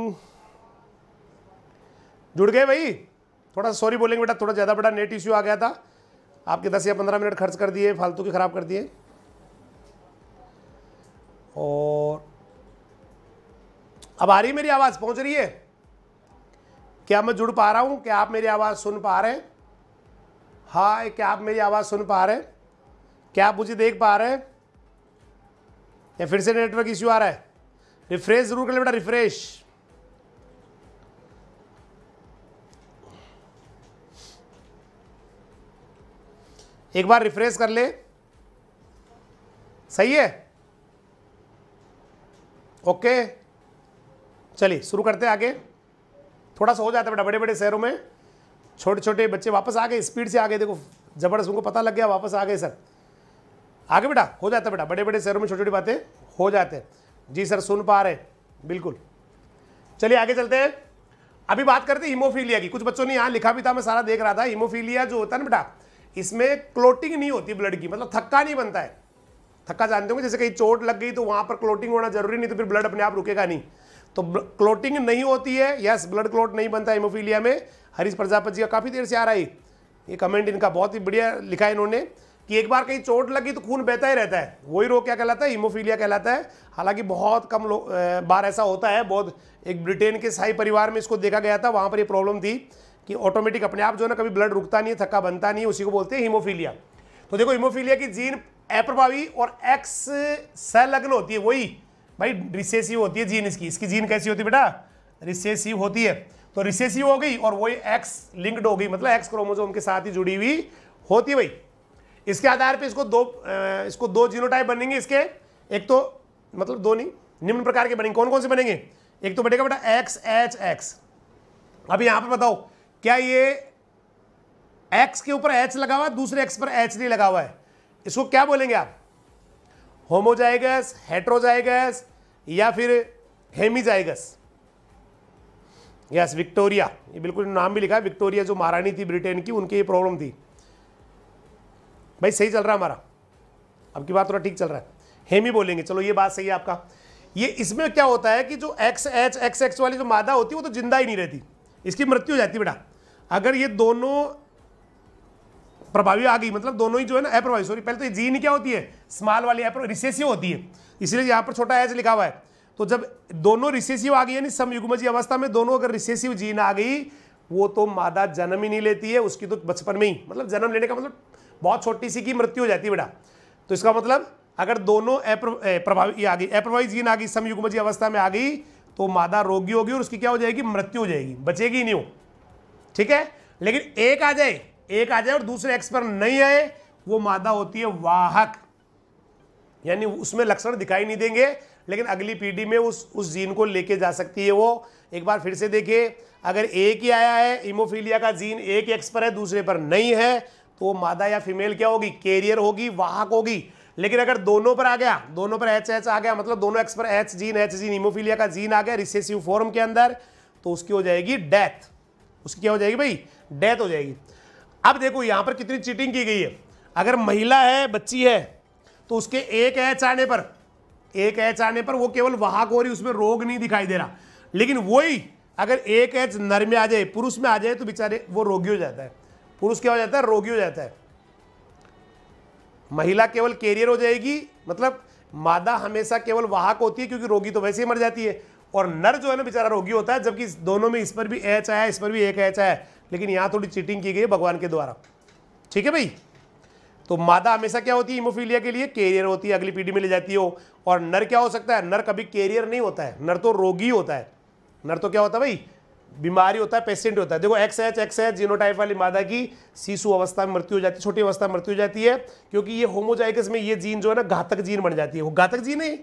जुड़ गए भाई थोड़ा सॉरी बोलेंगे बेटा थोड़ा ज़्यादा बड़ा नेट इश्यू आ गया था आपके 10 या 15 मिनट खर्च कर दिए फालतू के ख़राब कर दिए और अब आ रही है मेरी आवाज़ पहुंच रही है क्या मैं जुड़ पा रहा हूं क्या आप मेरी आवाज़ सुन पा रहे हैं हाय क्या आप मेरी आवाज़ सुन पा रहे हैं क्या आप मुझे देख पा रहे हैं या फिर से नेटवर्क इश्यू आ रहा है रिफ्रेश जरूर कर ले बेटा रिफ्रेश एक बार रिफ्रेश कर ले सही है ओके चलिए शुरू करते हैं आगे थोड़ा सा हो जाता है बेटा बड़े बड़े शहरों में छोटे छोटे बच्चे वापस आ गए स्पीड से आ गए देखो जबरदस्त उनको पता लग गया वापस आ गए सर आगे बेटा हो जाता है बेटा बड़े बड़े शहरों में छोटी छोटी बातें हो जाते हैं जी सर सुन पा रहे बिल्कुल चलिए आगे चलते हैं अभी बात करते हैं हीमोफीलिया की कुछ बच्चों ने यहाँ लिखा भी था मैं सारा देख रहा था हीमोफीलिया जो होता है ना बेटा इसमें क्लोटिंग नहीं होती ब्लड की मतलब थक्का नहीं बनता है थक्का जानते होंगे जैसे कहीं चोट लग गई तो वहाँ पर क्लोटिंग होना जरूरी नहीं तो फिर ब्लड अपने आप रुकेगा नहीं तो क्लोटिंग नहीं होती है यस ब्लड क्लोट नहीं बनता हीमोफीलिया में हरीश प्रजापति जी का काफ़ी देर से आ रहा है ये कमेंट इनका बहुत ही बढ़िया लिखा है इन्होंने कि एक बार कहीं चोट लगी तो खून बहता ही रहता है वही रोग क्या कहलाता है हीमोफीलिया कहलाता है हालांकि बहुत कम लोग बार ऐसा होता है बहुत एक ब्रिटेन के शाही परिवार में इसको देखा गया था वहाँ पर ये प्रॉब्लम थी कि ऑटोमेटिक अपने आप जो है ना कभी ब्लड रुकता नहीं है थक्का बनता नहीं है उसी को बोलते हैं हीमोफीलिया तो देखो हीमोफीलिया की जीन अप्रभावी और एक्स सलग्न होती है वही भाई रिसेसिव होती है जीन इसकी इसकी जीन कैसी होती है बेटा रिसेसिव होती है तो रिसेसिव हो गई और वही एक्स लिंक्ड हो गई मतलब एक्स क्रोमोजोम के साथ ही जुड़ी हुई होती है भाई इसके आधार पे इसको दो इसको दो जीनोटाइप बनेंगे इसके एक तो मतलब दो नहीं निम्न प्रकार के बनेंगे कौन कौन से बनेंगे एक तो बनेगा बेटा एक्स एच एक्स अब यहां पर बताओ क्या ये एक्स के ऊपर एच लगा हुआ है दूसरे एक्स पर एच नहीं लगा हुआ है इसको क्या बोलेंगे आप होमोजाइगस हेट्रोजाइगस या फिर हेमीजाइगस यस विक्टोरिया ये बिल्कुल नाम भी लिखा है विक्टोरिया जो महारानी थी ब्रिटेन की उनकी ये प्रॉब्लम थी भाई सही चल रहा है हमारा अब की बात थोड़ा ठीक चल रहा है हेमी बोलेंगे चलो ये बात सही है आपका ये इसमें क्या होता है कि जो एक्स एच एक्स एक्स वाली जो मादा होती है वो तो जिंदा ही नहीं रहती इसकी मृत्यु हो जाती बेटा अगर ये दोनों प्रभावी आ गई मतलब दोनों ही जो है ना अप्रभावी सॉरी पहले तो जीन क्या होती है स्मॉल वाली रिसेसिव होती है इसलिए यहाँ पर छोटा एच लिखा हुआ है तो जब दोनों रिसेसिव आ गई यानी समयुग्मजी अवस्था में दोनों अगर रिसेसिव जीन आ गई वो तो मादा जन्म ही नहीं लेती है उसकी तो बचपन में ही मतलब जन्म लेने का मतलब बहुत छोटी सी की मृत्यु हो जाती है बेटा तो इसका मतलब अगर दोनों प्रभावी आ गई अप्रभावी जीन आ गई समयुग्म अवस्था में आ गई तो मादा रोगी होगी और उसकी क्या हो जाएगी मृत्यु हो जाएगी बचेगी नहीं हो ठीक है लेकिन एक आ जाए एक आ जाए और दूसरे एक्स पर नहीं आए वो मादा होती है वाहक यानी उसमें लक्षण दिखाई नहीं देंगे लेकिन अगली पीढ़ी में उस उस जीन को लेके जा सकती है वो एक बार फिर से देखिए अगर एक ही आया है इमोफीलिया का जीन एक एक्स पर है दूसरे पर नहीं है तो मादा या फीमेल क्या होगी कैरियर होगी वाहक होगी लेकिन अगर दोनों पर आ गया दोनों पर एच एच आ गया मतलब दोनों एक्स पर H gene H gene haemophilia का जीन आ गया रिसेसिव फॉर्म के अंदर तो उसकी हो जाएगी डेथ उसकी क्या हो जाएगी भाई डेथ हो जाएगी अब देखो यहां पर कितनी चीटिंग की गई है अगर महिला है बच्ची है तो उसके एक एच आने पर एक एच आने पर वो केवल वाहक हो रही उसमें रोग नहीं दिखाई दे रहा लेकिन वही अगर एक एच नर में आ जाए पुरुष में आ जाए तो बेचारे वो रोगी हो जाता है पुरुष क्या हो जाता है रोगी हो जाता है महिला केवल कैरियर हो जाएगी मतलब मादा हमेशा केवल वाहक होती है क्योंकि रोगी तो वैसे ही मर जाती है और नर जो है ना बेचारा रोगी होता है जबकि दोनों में इस पर भी एच आया इस पर भी एक एच आया लेकिन यहाँ थोड़ी चीटिंग की गई भगवान के द्वारा ठीक है भाई तो मादा हमेशा क्या होती है इमोफीलिया के लिए कैरियर होती है अगली पीढ़ी में ले जाती हो और नर क्या हो सकता है नर कभी कैरियर नहीं होता है नर तो रोगी होता है नर तो क्या होता है भाई बीमारी होता है पेशेंट होता है देखो X H X H genotype वाली मादा की शिशु अवस्था में मृत्यु हो जाती है छोटी अवस्था में मृत्यु हो जाती है क्योंकि ये होमोजाइकस में ये जीन जो है ना घातक जीन बन जाती है वो घातक जीन है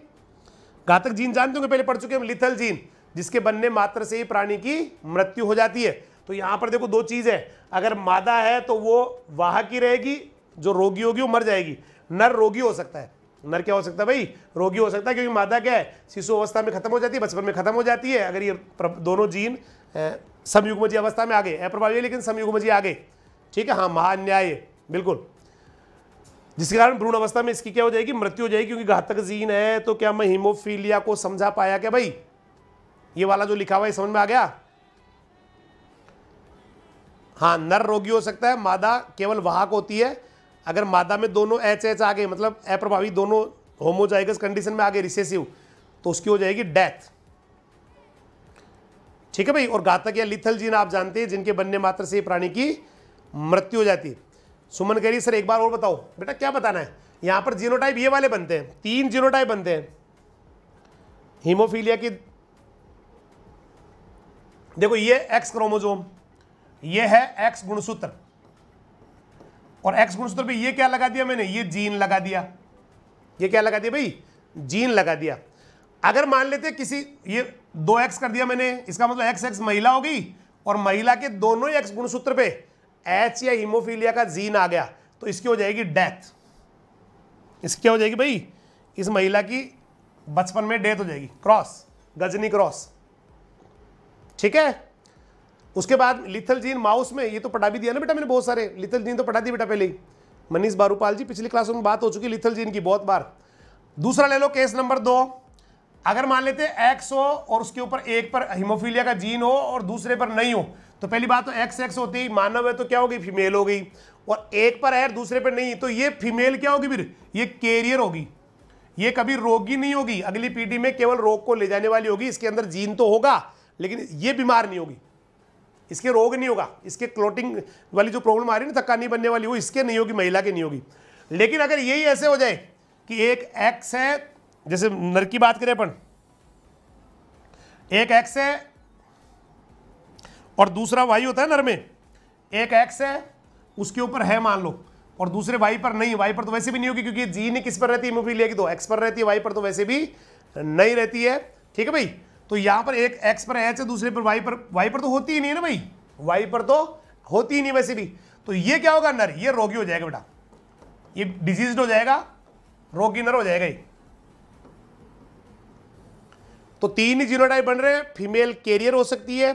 घातक जीन जानते होंगे पहले पढ़ चुके हैं लिथल जीन जिसके बनने मात्र से ही प्राणी की मृत्यु हो जाती है तो यहाँ पर देखो दो चीज़ है अगर मादा है तो वो वाहक ही रहेगी जो रोगी होगी वो मर जाएगी नर रोगी हो सकता है नर क्या हो सकता है भाई रोगी हो सकता है क्योंकि मादा क्या है शिशु अवस्था में खत्म हो जाती है बचपन में खत्म हो जाती है अगर ये दोनों जीन समयुगमजी अवस्था में आ गए अप्रभावी है लेकिन समयुगमजी आ गए ठीक है हाँ महान्याय बिल्कुल जिसके कारण भ्रूण अवस्था में इसकी क्या हो जाएगी मृत्यु हो जाएगी क्योंकि घातक जीन है तो क्या मैं हिमोफीलिया को समझा पाया क्या भाई ये वाला जो लिखा हुआ है समझ में आ गया हाँ नर रोगी हो सकता है मादा केवल वाहक होती है अगर मादा में दोनों एच एच आ गए मतलब अप्रभावी दोनों होमोजाइगस कंडीशन में आ गए रिसेसिव तो उसकी हो जाएगी डेथ ठीक है भाई और घातक या लिथल जीन आप जानते हैं जिनके बनने मात्र से प्राणी की मृत्यु हो जाती है सुमन कह सर एक बार और बताओ बेटा क्या बताना है यहां पर जीनोटाइप ये वाले बनते हैं तीन जीनोटाइप बनते हैं हीमोफीलिया की देखो ये एक्स क्रोमोजोम ये है एक्स गुणसूत्र और एक्स गुणसूत्र पे ये क्या लगा दिया मैंने ये जीन लगा दिया ये क्या लगा दिया भाई जीन लगा दिया अगर मान लेते किसी ये दो एक्स कर दिया मैंने इसका मतलब एक्स एक्स महिला होगी और महिला के दोनों ही एक्स गुणसूत्र पे एच या हीमोफीलिया का जीन आ गया तो इसकी हो जाएगी डेथ इसकी क्या हो जाएगी भाई इस महिला की बचपन में डेथ हो जाएगी क्रॉस गजनी क्रॉस ठीक है उसके बाद लिथल जीन माउस में ये तो पढ़ा भी दिया ना बेटा मैंने बहुत सारे लिथल जीन तो पढ़ा दी बेटा पहले ही मनीष बारूपाल जी पिछली क्लास में बात हो चुकी लिथल जीन की बहुत बार दूसरा ले लो केस नंबर दो अगर मान लेते एक्स हो और उसके ऊपर एक पर हिमोफीलिया का जीन हो और दूसरे पर नहीं हो तो पहली बात तो एक्स एक्स होती मानव है तो क्या होगी फीमेल हो गई और एक पर है दूसरे पर नहीं तो ये फीमेल क्या होगी फिर ये कैरियर होगी ये कभी रोगी नहीं होगी अगली पीढ़ी में केवल रोग को ले जाने वाली होगी इसके अंदर जीन तो होगा लेकिन ये बीमार नहीं होगी इसके रोग नहीं होगा इसके क्लोटिंग वाली जो प्रॉब्लम आ रही है ना थक्का नहीं बनने वाली वो इसके नहीं होगी महिला के नहीं होगी लेकिन अगर यही ऐसे हो जाए कि एक एक्स है जैसे नर की बात करें अपन एक एक्स है और दूसरा वाई होता है नर में एक एक्स है उसके ऊपर है मान लो और दूसरे वाई पर नहीं वाई पर तो वैसे भी नहीं होगी क्योंकि जी ने किस पर रहती है की तो एक्स पर रहती है वाई पर तो वैसे भी नहीं रहती है ठीक है भाई तो यहां पर एक एक्स पर एच है दूसरे पर वाई पर वाई पर तो होती ही नहीं है ना भाई वाई पर तो होती ही नहीं वैसे भी तो ये क्या होगा नर ये रोगी हो जाएगा बेटा ये डिजीज हो जाएगा रोगी नर हो जाएगा ये तो तीन ही जीनोटाइप बन रहे हैं फीमेल कैरियर हो सकती है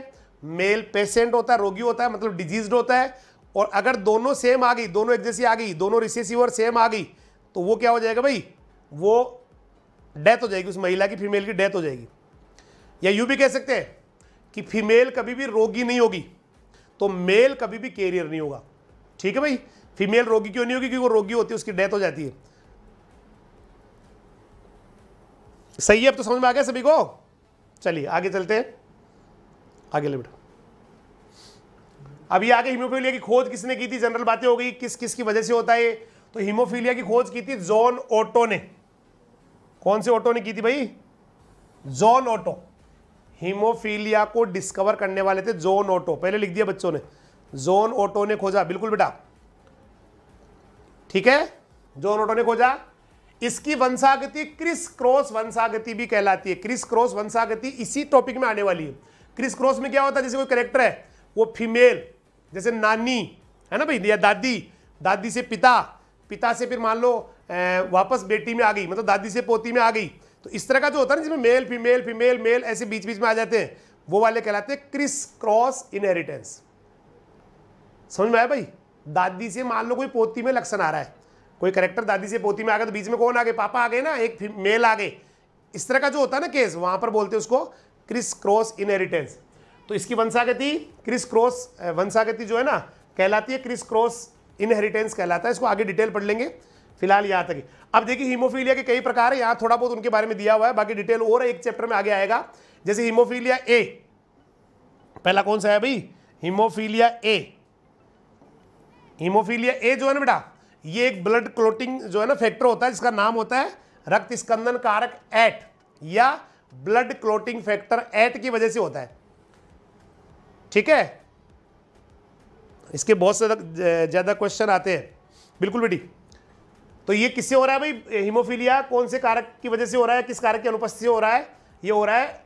मेल पेशेंट होता है रोगी होता है मतलब डिजीज होता है और अगर दोनों सेम आ गई दोनों एक जैसी आ गई दोनों रिसेसिव और सेम आ गई तो वो क्या हो जाएगा भाई वो डेथ हो जाएगी उस महिला की फीमेल की डेथ हो जाएगी या यूं भी कह सकते हैं कि फीमेल कभी भी रोगी नहीं होगी तो मेल कभी भी कैरियर नहीं होगा ठीक है भाई फीमेल रोगी क्यों नहीं होगी क्योंकि वो रोगी होती है उसकी डेथ हो जाती है सही है अब तो समझ में आ गया सभी को चलिए आगे चलते हैं आगे ले बेटा अभी आगे हिमोफीलिया की खोज किसने की थी जनरल बातें हो गई किस किस की वजह से होता है तो हिमोफीलिया की खोज की थी जॉन ओटो ने कौन से ऑटो ने की थी भाई जॉन ऑटो हिमोफीलिया को डिस्कवर करने वाले थे जॉन ऑटो पहले लिख दिया बच्चों ने जॉन ऑटो ने खोजा बिल्कुल बेटा ठीक है जॉन ऑटो ने खोजा इसकी वंशागति क्रिस क्रॉस वंशागति भी कहलाती है क्रिस क्रॉस वंशागति इसी टॉपिक में आने वाली है क्रिस क्रॉस में क्या होता है जैसे कोई करेक्टर है वो फीमेल जैसे नानी है ना भाई या दादी दादी से पिता पिता से फिर मान लो वापस बेटी में आ गई मतलब दादी से पोती में आ गई तो इस तरह का जो होता है ना जिसमें मेल फीमेल फीमेल मेल ऐसे बीच बीच में आ जाते हैं वो वाले कहलाते हैं क्रिस क्रॉस इनहेरिटेंस समझ में आया भाई दादी से मान लो कोई पोती में लक्षण आ रहा है कोई करेक्टर दादी से पोती में आ गया तो बीच में कौन आ गए पापा आ गए ना एक मेल आ गए इस तरह का जो होता है ना केस वहां पर बोलते हैं उसको क्रिस क्रॉस इनहेरिटेंस तो इसकी वंशागति क्रिस क्रॉस वंशागति जो है ना कहलाती है क्रिस क्रॉस इनहेरिटेंस कहलाता है इसको आगे डिटेल पढ़ लेंगे फिलहाल यहाँ तक अब देखिए हीमोफीलिया के कई प्रकार है यहाँ थोड़ा बहुत उनके बारे में दिया हुआ है बाकी डिटेल और एक चैप्टर में आगे आएगा जैसे हीमोफीलिया ए पहला कौन सा है भाई हीमोफीलिया ए हीमोफीलिया ए जो है ना बेटा ये एक ब्लड क्लोटिंग जो है ना फैक्टर होता है जिसका नाम होता है रक्त स्कंदन कारक एट या ब्लड क्लोटिंग फैक्टर एट की वजह से होता है ठीक है इसके बहुत ज़्यादा ज़्यादा क्वेश्चन आते हैं बिल्कुल बेटी तो ये किससे हो रहा है भाई हिमोफीलिया कौन से कारक की वजह से हो रहा है किस कारक की अनुपस्थिति हो रहा है ये हो रहा है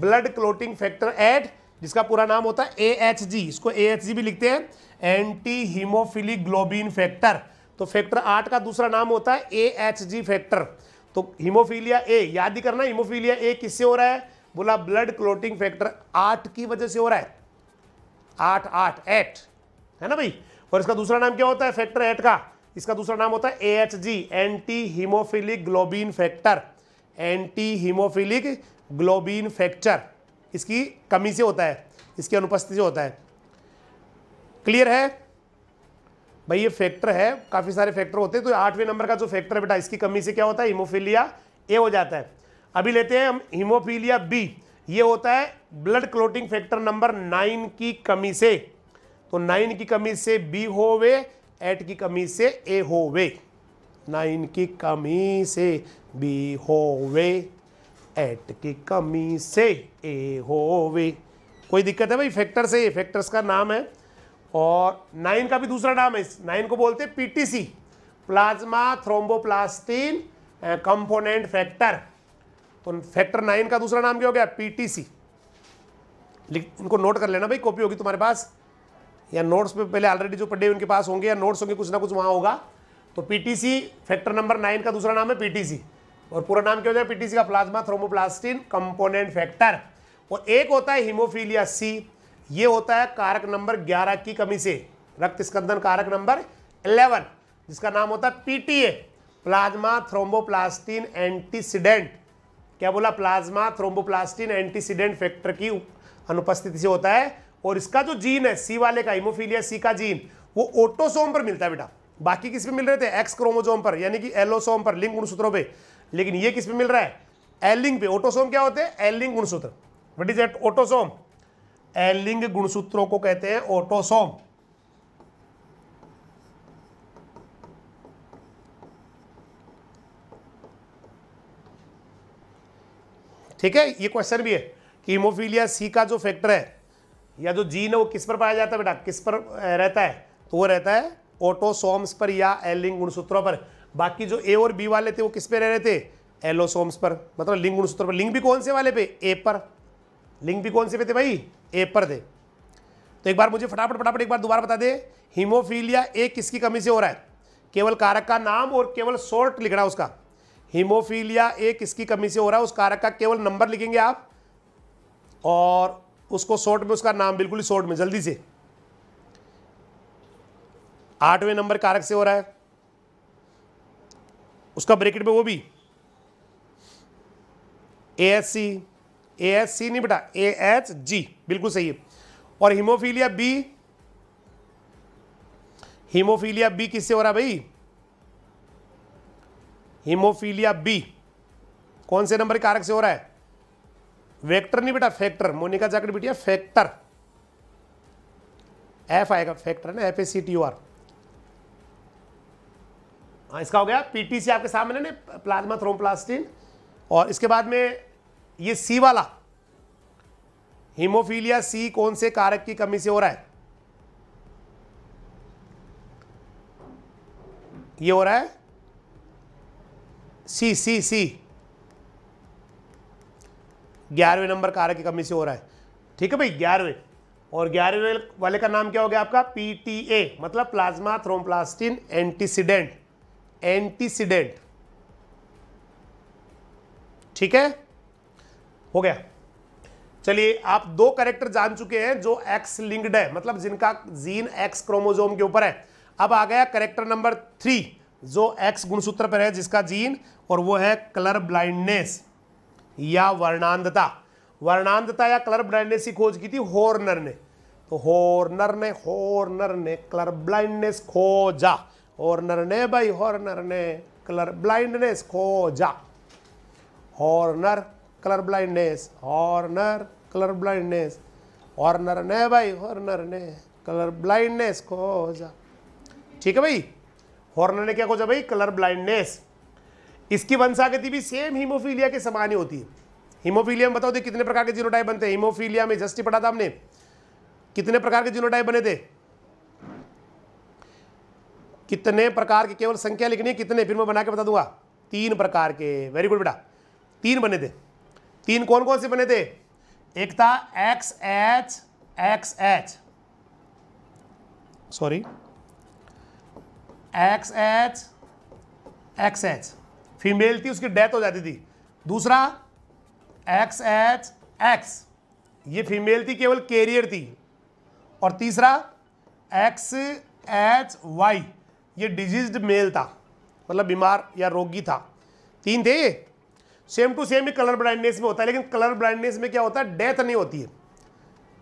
ब्लड क्लोटिंग फैक्टर एट जिसका पूरा नाम होता है ए एच जी इसको ए एच जी भी लिखते हैं एंटी हीमोफिली ग्लोबिन फैक्टर तो फैक्टर आठ का दूसरा नाम होता है ए एच जी फैक्टर तो हीमोफीलिया ए याद ही करना हीमोफीलिया ए किससे हो रहा है बोला ब्लड क्लोटिंग फैक्टर आठ की वजह से हो रहा है आठ आठ एट है ना भाई और इसका दूसरा नाम क्या होता है फैक्टर एट का इसका दूसरा नाम होता है A H G anti haemophilic globin factor anti haemophilic globin factor इसकी कमी से होता है इसकी अनुपस्थिति से होता है क्लियर है भाई ये फैक्टर है काफ़ी सारे फैक्टर होते हैं तो आठवें नंबर का जो फैक्टर है बेटा इसकी कमी से क्या होता है हीमोफीलिया ए हो जाता है अभी लेते हैं हम हीमोफीलिया बी ये होता है blood clotting factor number nine की कमी से तो नाइन की कमी से बी हो वे एट की कमी से ए हो वे नाइन की कमी से बी हो वे एट की कमी से ए हो वे कोई दिक्कत है भाई फैक्टर से ये फैक्टर्स का नाम है और नाइन का भी दूसरा नाम है नाइन को बोलते हैं PTC plasma thromboplastin component factor तो फैक्टर नाइन का दूसरा नाम क्या हो गया पीटीसी इनको नोट कर लेना भाई कॉपी होगी तुम्हारे पास या नोट्स पे पहले ऑलरेडी जो पढ़े उनके पास होंगे या नोट्स होंगे कुछ ना कुछ वहाँ होगा तो पीटीसी फैक्टर नंबर नाइन का दूसरा नाम है पीटीसी और पूरा नाम क्या हो जाए पीटीसी का प्लाज्मा थ्रोमोप्लास्टिन कंपोनेंट फैक्टर और एक होता है हिमोफीलिया सी ये होता है कारक नंबर 11 की कमी से रक्त स्कंदन कारक नंबर 11 जिसका नाम होता है पीटीए प्लाज्मा थ्रोम्बोप्लास्टिन एंटीसीडेंट क्या बोला प्लाज्मा थ्रोम्बोप्लास्टिन एंटीसीडेंट फैक्टर की अनुपस्थिति से होता है और इसका जो जीन है सी वाले का हिमोफीलिया सी का जीन वो ओटोसोम पर मिलता है बेटा बाकी किस पे मिल रहे थे एक्स क्रोमोजोम पर यानी कि एलोसोम पर लिंग गुणसूत्रों पे लेकिन ये किस पे मिल रहा है एलिंग पे ओटोसोम क्या होते हैं एलिंग गुणसूत्र वट इज एट ओटोसोम एलिंग गुणसूत्रों को कहते हैं ऑटोसोम ठीक है ये क्वेश्चन भी है कि हीमोफीलिया सी का जो फैक्टर है या जो जीन है वो किस पर पाया जाता है बेटा किस पर रहता है तो वो रहता है ऑटोसोम्स पर या एलिंग गुणसूत्रों पर बाकी जो ए और बी वाले थे वो किस पे रह रहे थे एलोसोम्स पर मतलब लिंग गुणसूत्र पर लिंग भी कौन से वाले पे ए पर लिंग भी कौन से पे थे भाई ए पर दे तो एक बार मुझे फटाफट फटाफट एक बार दोबारा बता दे हीमोफीलिया ए किसकी कमी से हो रहा है केवल कारक का नाम और केवल शॉर्ट लिखना है उसका हीमोफीलिया ए किसकी कमी से हो रहा है उस कारक का केवल नंबर लिखेंगे आप और उसको शॉर्ट में उसका नाम बिल्कुल ही शॉर्ट में जल्दी से आठवें नंबर कारक से हो रहा है उसका ब्रेकेट में वो भी A S C A H C नहीं बेटा ए एच जी बिल्कुल सही है और हीमोफीलिया बी हीमोफीलिया बी किससे हो रहा भाई हीमोफीलिया बी कौन से नंबर कारक से हो रहा है वेक्टर नहीं बेटा फैक्टर मोनिका जाकर बेटिया फैक्टर एफ आएगा फैक्टर ना F A C T R हाँ इसका हो गया पीटीसी आपके सामने ना प्लाज्मा थ्रोम और इसके बाद में ये सी वाला हीमोफीलिया सी कौन से कारक की कमी से हो रहा है ये हो रहा है सी सी सी ग्यारहवें नंबर कारक की कमी से हो रहा है ठीक है भाई ग्यारहवें और ग्यारहवें वाले का नाम क्या हो गया आपका पीटीए मतलब प्लाज्मा थ्रोमप्लास्टिन एंटीसीडेंट एंटीसीडेंट ठीक है हो गया चलिए आप दो करेक्टर जान चुके हैं जो एक्स लिंक्ड है मतलब जिनका जीन एक्स क्रोमोजोम के ऊपर है अब आ गया करेक्टर नंबर थ्री जो एक्स गुणसूत्र पर है जिसका जीन और वो है कलर ब्लाइंडनेस या वर्णांधता वर्णांधता या कलर ब्लाइंडनेस की खोज की थी हॉर्नर ने तो हॉर्नर ने हॉर्नर ने कलर ब्लाइंडनेस खोजा हॉर्नर ने भाई हॉर्नर ने कलर ब्लाइंडनेस खोजा Horner colour blindness Horner colour blindness Horner ने भाई हॉर्नर ने color blindness खोजा ठीक है भाई हॉर्नर ने क्या खोजा भाई कलर ब्लाइंडनेस इसकी वंशागति भी सेम हीमोफीलिया के समान ही होती है हीमोफीलिया में बताओ दे तो कितने प्रकार के जीनोटाइप बनते हैं हीमोफीलिया में जस्ट ही पढ़ा था हमने कितने प्रकार के जीनोटाइप बने थे कितने प्रकार के केवल संख्या लिखनी है कितने फिर मैं बना के बता दूंगा तीन प्रकार के वेरी गुड बेटा तीन बने थे तीन कौन कौन से बने थे एक था X H X H sorry X H X H female थी उसकी डेथ हो जाती थी दूसरा एक्स एच एक्स ये फीमेल थी केवल कैरियर थी और तीसरा एक्स एच वाई ये डिजीज्ड मेल था मतलब बीमार या रोगी था तीन थे ये सेम टू सेम ही कलर ब्लाइंडनेस में होता है लेकिन कलर ब्लाइंडनेस में क्या होता है डेथ नहीं होती है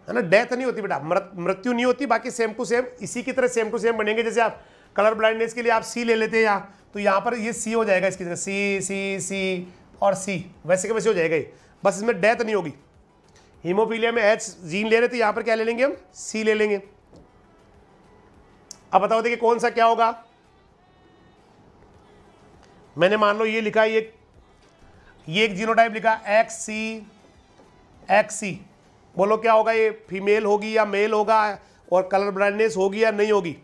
है ना डेथ नहीं होती बेटा मृत्यु नहीं होती बाकी सेम टू सेम इसी की तरह सेम टू सेम बनेंगे जैसे आप कलर ब्लाइंडनेस के लिए आप सी ले लेते हैं यहाँ तो यहाँ पर ये सी हो जाएगा इसकी जगह सी सी सी और सी वैसे के वैसे हो जाएगा ये बस इसमें डेथ नहीं होगी हीमोफीलिया में एच जीन ले रहे थे यहाँ पर क्या ले लेंगे हम सी ले लेंगे अब बताओ देखिए कौन सा क्या होगा मैंने मान लो ये लिखा ये ये एक जीनोटाइप लिखा एक्स सी एक्स सी बोलो क्या होगा ये फीमेल होगी या मेल होगा और कलर ब्राइंडनेस होगी या नहीं होगी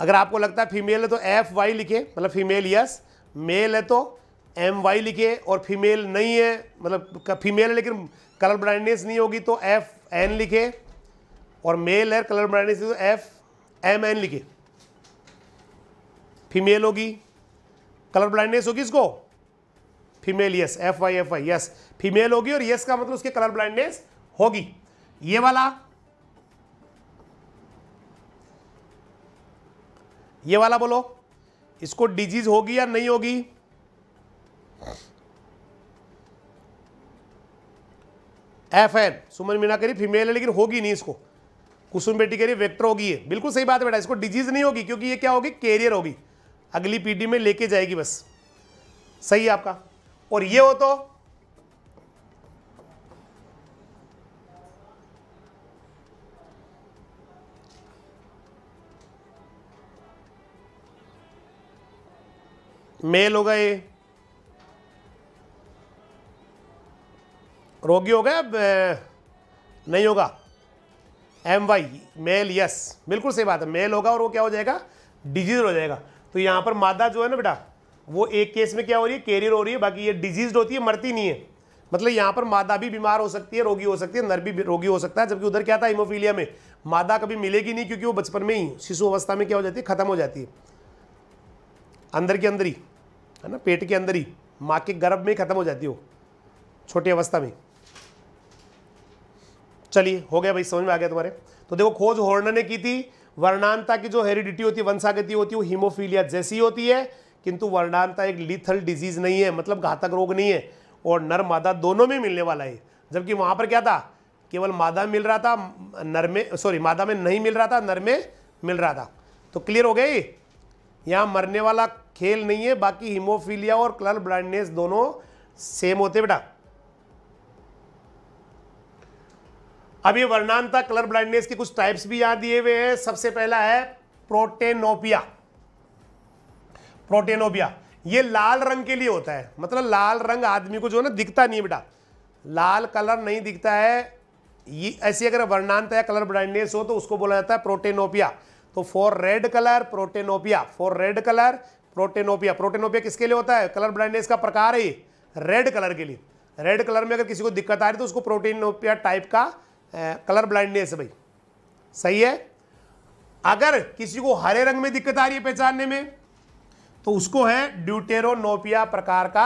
अगर आपको लगता है फीमेल है तो एफ वाई लिखे मतलब फीमेल यस मेल है तो एम वाई लिखे और फीमेल नहीं है मतलब फीमेल है लेकिन कलर ब्राइंडनेस नहीं होगी तो एफ एन लिखे और मेल है कलर ब्राइंडनेस तो एफ एम एन लिखे फीमेल होगी कलर ब्लाइंडनेस होगी इसको female yes F Y F Y yes female होगी और यस का मतलब उसके कलर ब्लाइंडनेस होगी ये वाला ये वाला बोलो इसको डिजीज होगी या नहीं होगी एफ एन सुमन मीना करी फीमेल है लेकिन होगी नहीं इसको कुसुम बेटी करी वेक्टर होगी ये बिल्कुल सही बात है बेटा इसको डिजीज नहीं होगी क्योंकि ये क्या होगी कैरियर होगी अगली पीढ़ी में लेके जाएगी बस सही है आपका और ये हो तो मेल हो गए रोगी हो अब नहीं होगा एम वाई मेल यस बिल्कुल सही बात है मेल होगा और वो क्या हो जाएगा डिजीज हो जाएगा तो यहां पर मादा जो है ना बेटा वो एक केस में क्या हो रही है कैरियर हो रही है बाकी ये डिजीज होती है मरती नहीं है मतलब यहाँ पर मादा भी बीमार हो सकती है रोगी हो सकती है नर भी रोगी हो सकता है जबकि उधर क्या था हिमोफीलिया में मादा कभी मिलेगी नहीं क्योंकि वो बचपन में ही शिशु अवस्था में क्या हो जाती है खत्म हो जाती है अंदर के अंदर ही है ना पेट के अंदर ही माँ के गर्भ में खत्म हो जाती हो छोटी अवस्था में चलिए हो गया भाई समझ में आ गया तुम्हारे तो देखो खोज होर्नर ने की थी वर्णानता की जो हेरिडिटी होती है वंशागति होती है वो हीमोफीलिया जैसी होती है किंतु वर्णानता एक लीथल डिजीज नहीं है मतलब घातक रोग नहीं है और नर मादा दोनों में मिलने वाला है जबकि वहाँ पर क्या था केवल मादा मिल रहा था नर में सॉरी मादा में नहीं मिल रहा था नर में मिल रहा था तो क्लियर हो गई यहाँ मरने वाला खेल नहीं है बाकी हिमोफीलिया और कलर ब्लाइंडनेस दोनों सेम होते बेटा अभी वर्णांता कलर ब्लाइंडनेस के कुछ टाइप्स भी यहां दिए हुए हैं सबसे पहला है प्रोटेनोपिया प्रोटेनोबिया ये लाल रंग के लिए होता है मतलब लाल रंग आदमी को जो है ना दिखता नहीं बेटा लाल कलर नहीं दिखता है ये ऐसी अगर वर्णांत या कलर ब्राइंडनेस हो तो उसको बोला जाता है प्रोटेनोपिया तो for red colour protanopia for red colour protanopia protanopia किसके लिए होता है कलर ब्राइंडनेस का प्रकार है रेड कलर के लिए रेड कलर में अगर किसी को दिक्कत आ रही तो उसको प्रोटेनोपिया टाइप का कलर ब्लाइंडनेस है भाई सही है अगर किसी को हरे रंग में दिक्कत आ रही है पहचानने में तो उसको है ड्यूटेरोनोपिया प्रकार का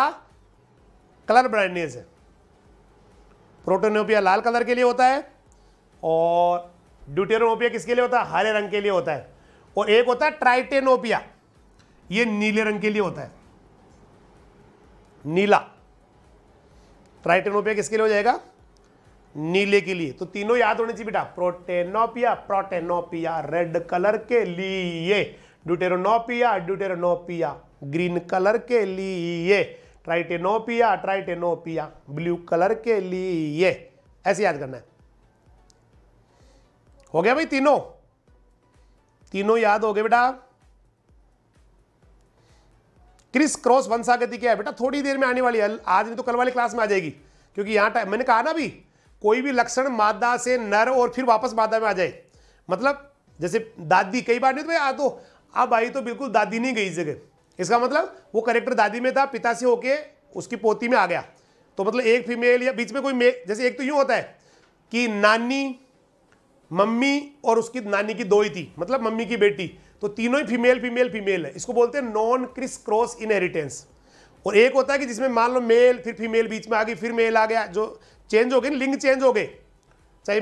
कलर ब्राइटनेस है प्रोटोनोपिया लाल कलर के लिए होता है और ड्यूटेरोनोपिया किसके लिए होता है हरे रंग के लिए होता है और एक होता है ट्राइटेनोपिया ये नीले रंग के लिए होता है नीला ट्राइटेनोपिया किसके लिए हो जाएगा नीले के लिए तो तीनों याद होने चाहिए बेटा प्रोटेनोपिया प्रोटेनोपिया रेड कलर के लिए ड्यूटेरोनोपिया ड्यूटेरोनोपिया ग्रीन कलर के लिए ट्राइटेनोपिया ट्राइटेनोपिया ब्लू कलर के लिए ऐसे याद करना है हो गया भाई तीनों तीनों याद हो गए बेटा क्रिस क्रॉस वंशागति क्या है बेटा थोड़ी देर में आने वाली है आज नहीं तो कल वाली क्लास में आ जाएगी क्योंकि यहां टाइम मैंने कहा ना भी कोई भी लक्षण मादा से नर और फिर वापस मादा में आ जाए मतलब जैसे दादी कई बार नहीं तो भाई आ तो अब आई तो बिल्कुल दादी नहीं गई जगह इसका मतलब वो करेक्टर दादी में था पिता से होके उसकी पोती में आ गया तो मतलब एक फीमेल या बीच में कोई मेल जैसे एक तो यूँ होता है कि नानी मम्मी और उसकी नानी की दो ही थी मतलब मम्मी की बेटी तो तीनों ही फीमेल फीमेल फीमेल है इसको बोलते हैं नॉन क्रिस क्रॉस इनहेरिटेंस और एक होता है कि जिसमें मान लो मेल फिर फीमेल बीच में आ गई फिर मेल आ गया जो चेंज हो गए लिंग चेंज हो गए चाहे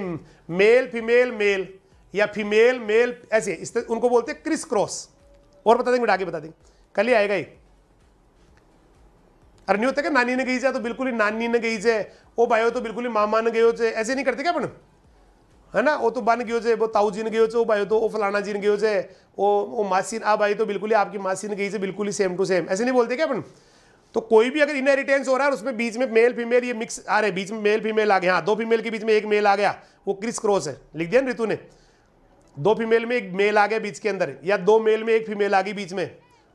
मेल फीमेल मेल या फीमेल मेल ऐसे इस उनको बोलते हैं क्रिस क्रॉस और बता देंगे आगे बता देंगे कल ही आएगा ये अरे नहीं होता क्या नानी ने गई जाए तो बिल्कुल ही नानी ने गई जाए वो भाई हो तो बिल्कुल ही मामा ने गए हो जाए ऐसे नहीं करते क्या अपन है ना वो तो बन गयो जे वो ताऊ जी ने गयो वो भाई तो वो फलाना जी ने गयो जे वो वो मासी आ भाई तो बिल्कुल ही आपकी मासी ने गई से बिल्कुल ही सेम टू सेम ऐसे नहीं बोलते क्या अपन तो कोई भी अगर इनहेरिटेंस हो रहा है उसमें बीच में मेल फीमेल ये मिक्स आ रहे बीच में मेल फीमेल आ गया हाँ दो फीमेल के बीच में एक मेल आ गया वो क्रिस क्रॉस है लिख दिया ना ऋतु ने दो फीमेल में एक मेल आ गया बीच के अंदर या दो मेल में एक फीमेल आ गई बीच में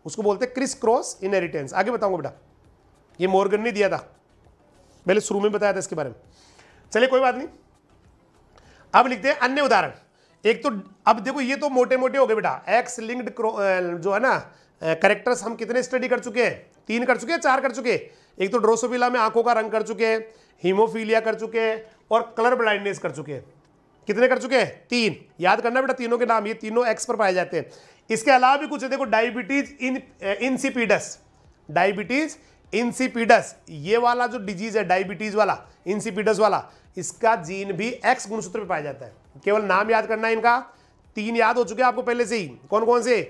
उसको बोलते हैं क्रिस क्रॉस इनहेरिटेंस आगे बताऊंगा बेटा ये मोर्गन ने दिया था मैंने शुरू में बताया था इसके बारे में चलिए कोई बात नहीं अब लिखते हैं अन्य उदाहरण एक तो अब देखो ये तो मोटे मोटे हो गए बेटा एक्स लिंक्ड जो है ना करेक्टर्स हम कितने स्टडी कर चुके हैं तीन कर चुके हैं चार कर चुके हैं एक तो ड्रोसोफिला में आंखों का रंग कर चुके हैं हीमोफीलिया कर चुके हैं और कलर ब्लाइंडनेस कर चुके हैं कितने कर चुके हैं तीन याद करना बेटा तीनों के नाम ये तीनों एक्स पर पाए जाते हैं इसके अलावा भी कुछ है देखो डायबिटीज इन इंसिपीडस डायबिटीज इंसिपीडस ये वाला जो डिजीज है डायबिटीज वाला इंसिपीडस वाला इसका जीन भी एक्स गुणसूत्र में पाया जाता है केवल नाम याद करना है इनका तीन याद हो चुके हैं आपको पहले से ही कौन कौन से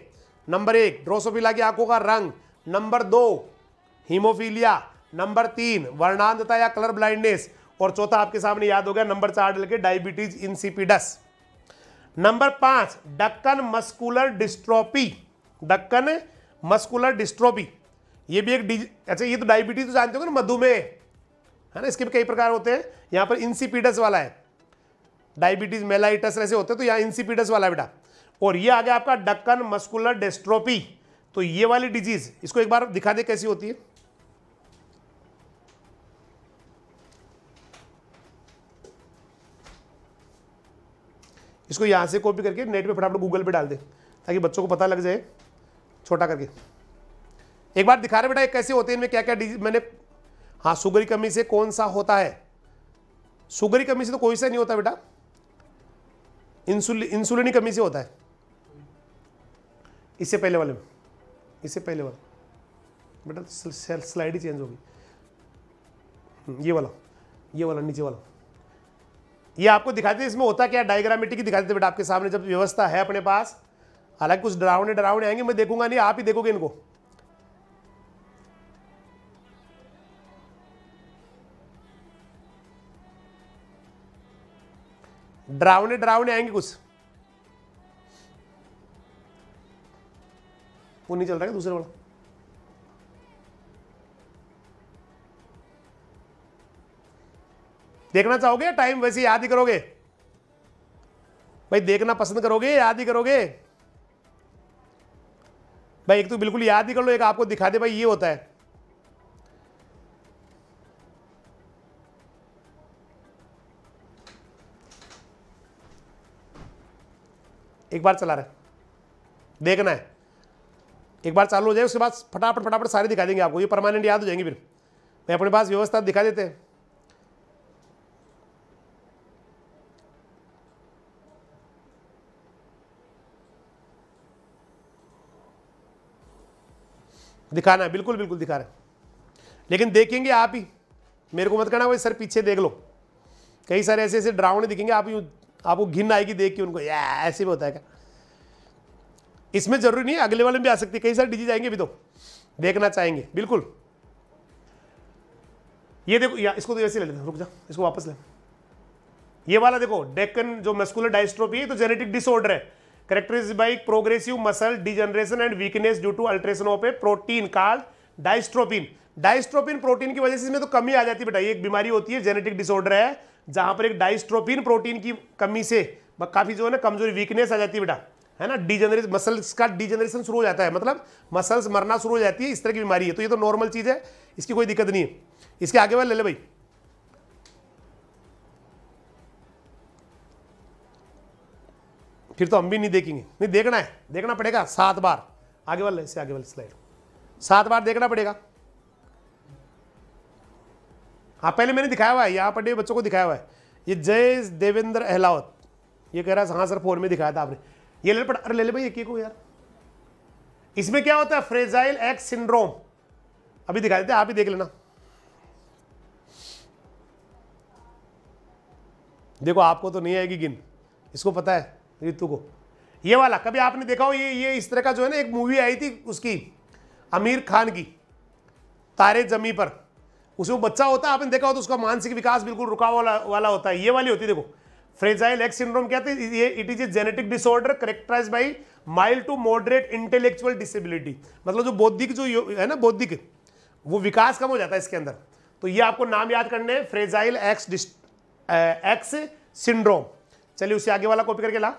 नंबर एक ड्रोसोफिला की आंखों का रंग नंबर दो हीमोफीलिया नंबर तीन वर्णांधता या कलर ब्लाइंडनेस और चौथा आपके सामने याद हो गया नंबर चार डल के डायबिटीज इंसिपिडस नंबर पांच Duchenne muscular dystrophy Duchenne muscular dystrophy ये भी एक अच्छा ये तो डायबिटीज तो जानते हो ना मधुमेह है ना इसके भी कई प्रकार होते हैं यहां पर इंसिपिडस वाला है डायबिटीज मेलाइटस ऐसे होते हैं तो यहां इंसिपिडस वाला बेटा और ये आ गया आपका डक्कन मस्कुलर डिस्ट्रोपी तो ये वाली डिजीज इसको एक बार दिखा दे कैसी होती है इसको यहाँ से कॉपी करके नेट पे फटाफट गूगल पे डाल दे ताकि बच्चों को पता लग जाए छोटा करके एक बार दिखा रहे बेटा कैसे होते हैं इनमें क्या क्या डिजीज मैंने हाँ शुगर की कमी से कौन सा होता है शुगर की कमी से तो कोई सा नहीं होता बेटा इंसुलिन इंसुलिन की कमी से होता है इससे पहले वाले में इससे पहले वाला बेटा स्लाइड ही चेंज होगी हम्म, ये वाला ये वाला नीचे वाला ये आपको दिखाते इसमें होता क्या डायग्रामेटिक दिखा देते बेटा आपके सामने जब व्यवस्था है अपने पास हालांकि कुछ डरावने डरावने आएंगे मैं देखूंगा नहीं आप ही देखोगे इनको डरावने डरावने आएंगे कुछ वो नहीं चल रहा है दूसरे वाला देखना चाहोगे टाइम वैसे याद ही करोगे भाई देखना पसंद करोगे याद ही करोगे भाई एक तो बिल्कुल याद ही कर लो एक आपको दिखा दे भाई ये होता है एक बार चला रहे देखना है एक बार चालू हो जाए उसके बाद फटाफट फटाफट सारे दिखा देंगे आपको ये परमानेंट याद हो जाएंगे फिर मैं अपने पास व्यवस्था दिखा देते हैं दिखाना है बिल्कुल बिल्कुल दिखा रहे हैं लेकिन देखेंगे आप ही मेरे को मत करना भाई सर पीछे देख लो कई सारे ऐसे ऐसे ड्रावण दिखेंगे आप ही आपको घिन आएगी देख के उनको या ऐसे भी होता है क्या इसमें जरूरी नहीं अगले वाले में भी आ सकती कई सारे डिजीज आएंगे भी तो देखना चाहेंगे बिल्कुल ये देखो या इसको तो ऐसे ले लेते रुक जा इसको वापस ले ये वाला देखो डेकन जो मस्कुलर डाइस्ट्रोपी है तो जेनेटिक डिसऑर्डर है characterized by progressive muscle degeneration and weakness due to alteration of a protein called dystrophin dystrophin protein की वजह से इसमें तो कमी आ जाती है बेटा ये एक बीमारी होती है जेनेटिक डिसऑर्डर है जहां पर एक डाइस्ट्रोपिन प्रोटीन की कमी से काफी जो है ना कमजोरी वीकनेस आ जाती है बेटा है ना डिजनरेस मसल्स का डिजनरेशन शुरू हो जाता है मतलब मसल्स मरना शुरू हो जाती है इस तरह की बीमारी है तो ये तो नॉर्मल चीज़ है इसकी कोई दिक्कत नहीं है इसके आगे वाले ले ले भाई फिर तो हम भी नहीं देखेंगे नहीं देखना है देखना पड़ेगा सात बार आगे वाले से आगे वाले स्लाइड सात बार देखना पड़ेगा हाँ पहले मैंने दिखाया हुआ है यहाँ पर बच्चों को दिखाया हुआ है ये जय देवेंद्र अहलावत ये कह रहा है हाँ सर फोन में दिखाया था आपने ये ले पड़ अरे ले ले भाई एक को यार इसमें क्या होता है फ्रेजाइल एक्स सिंड्रोम अभी दिखा देते आप ही देख लेना देखो आपको तो नहीं आएगी गिन इसको पता है रितु को ये वाला कभी आपने देखा हो ये ये इस तरह का जो है ना एक मूवी आई थी उसकी आमिर खान की तारे जमी पर उसमें बच्चा होता है आपने देखा हो तो उसका मानसिक विकास बिल्कुल रुका वाला वाला होता है ये वाली होती है देखो फ्रेजाइल एक्स सिंड्रोम क्या थे ये it is a genetic disorder characterised by mild to moderate intellectual disability मतलब जो बौद्धिक जो है ना बौद्धिक वो विकास कम हो जाता है इसके अंदर तो ये आपको नाम याद करने हैं फ्रेजाइल एक्स एक्स सिंड्रोम चलिए उसे आगे वाला कॉपी करके ला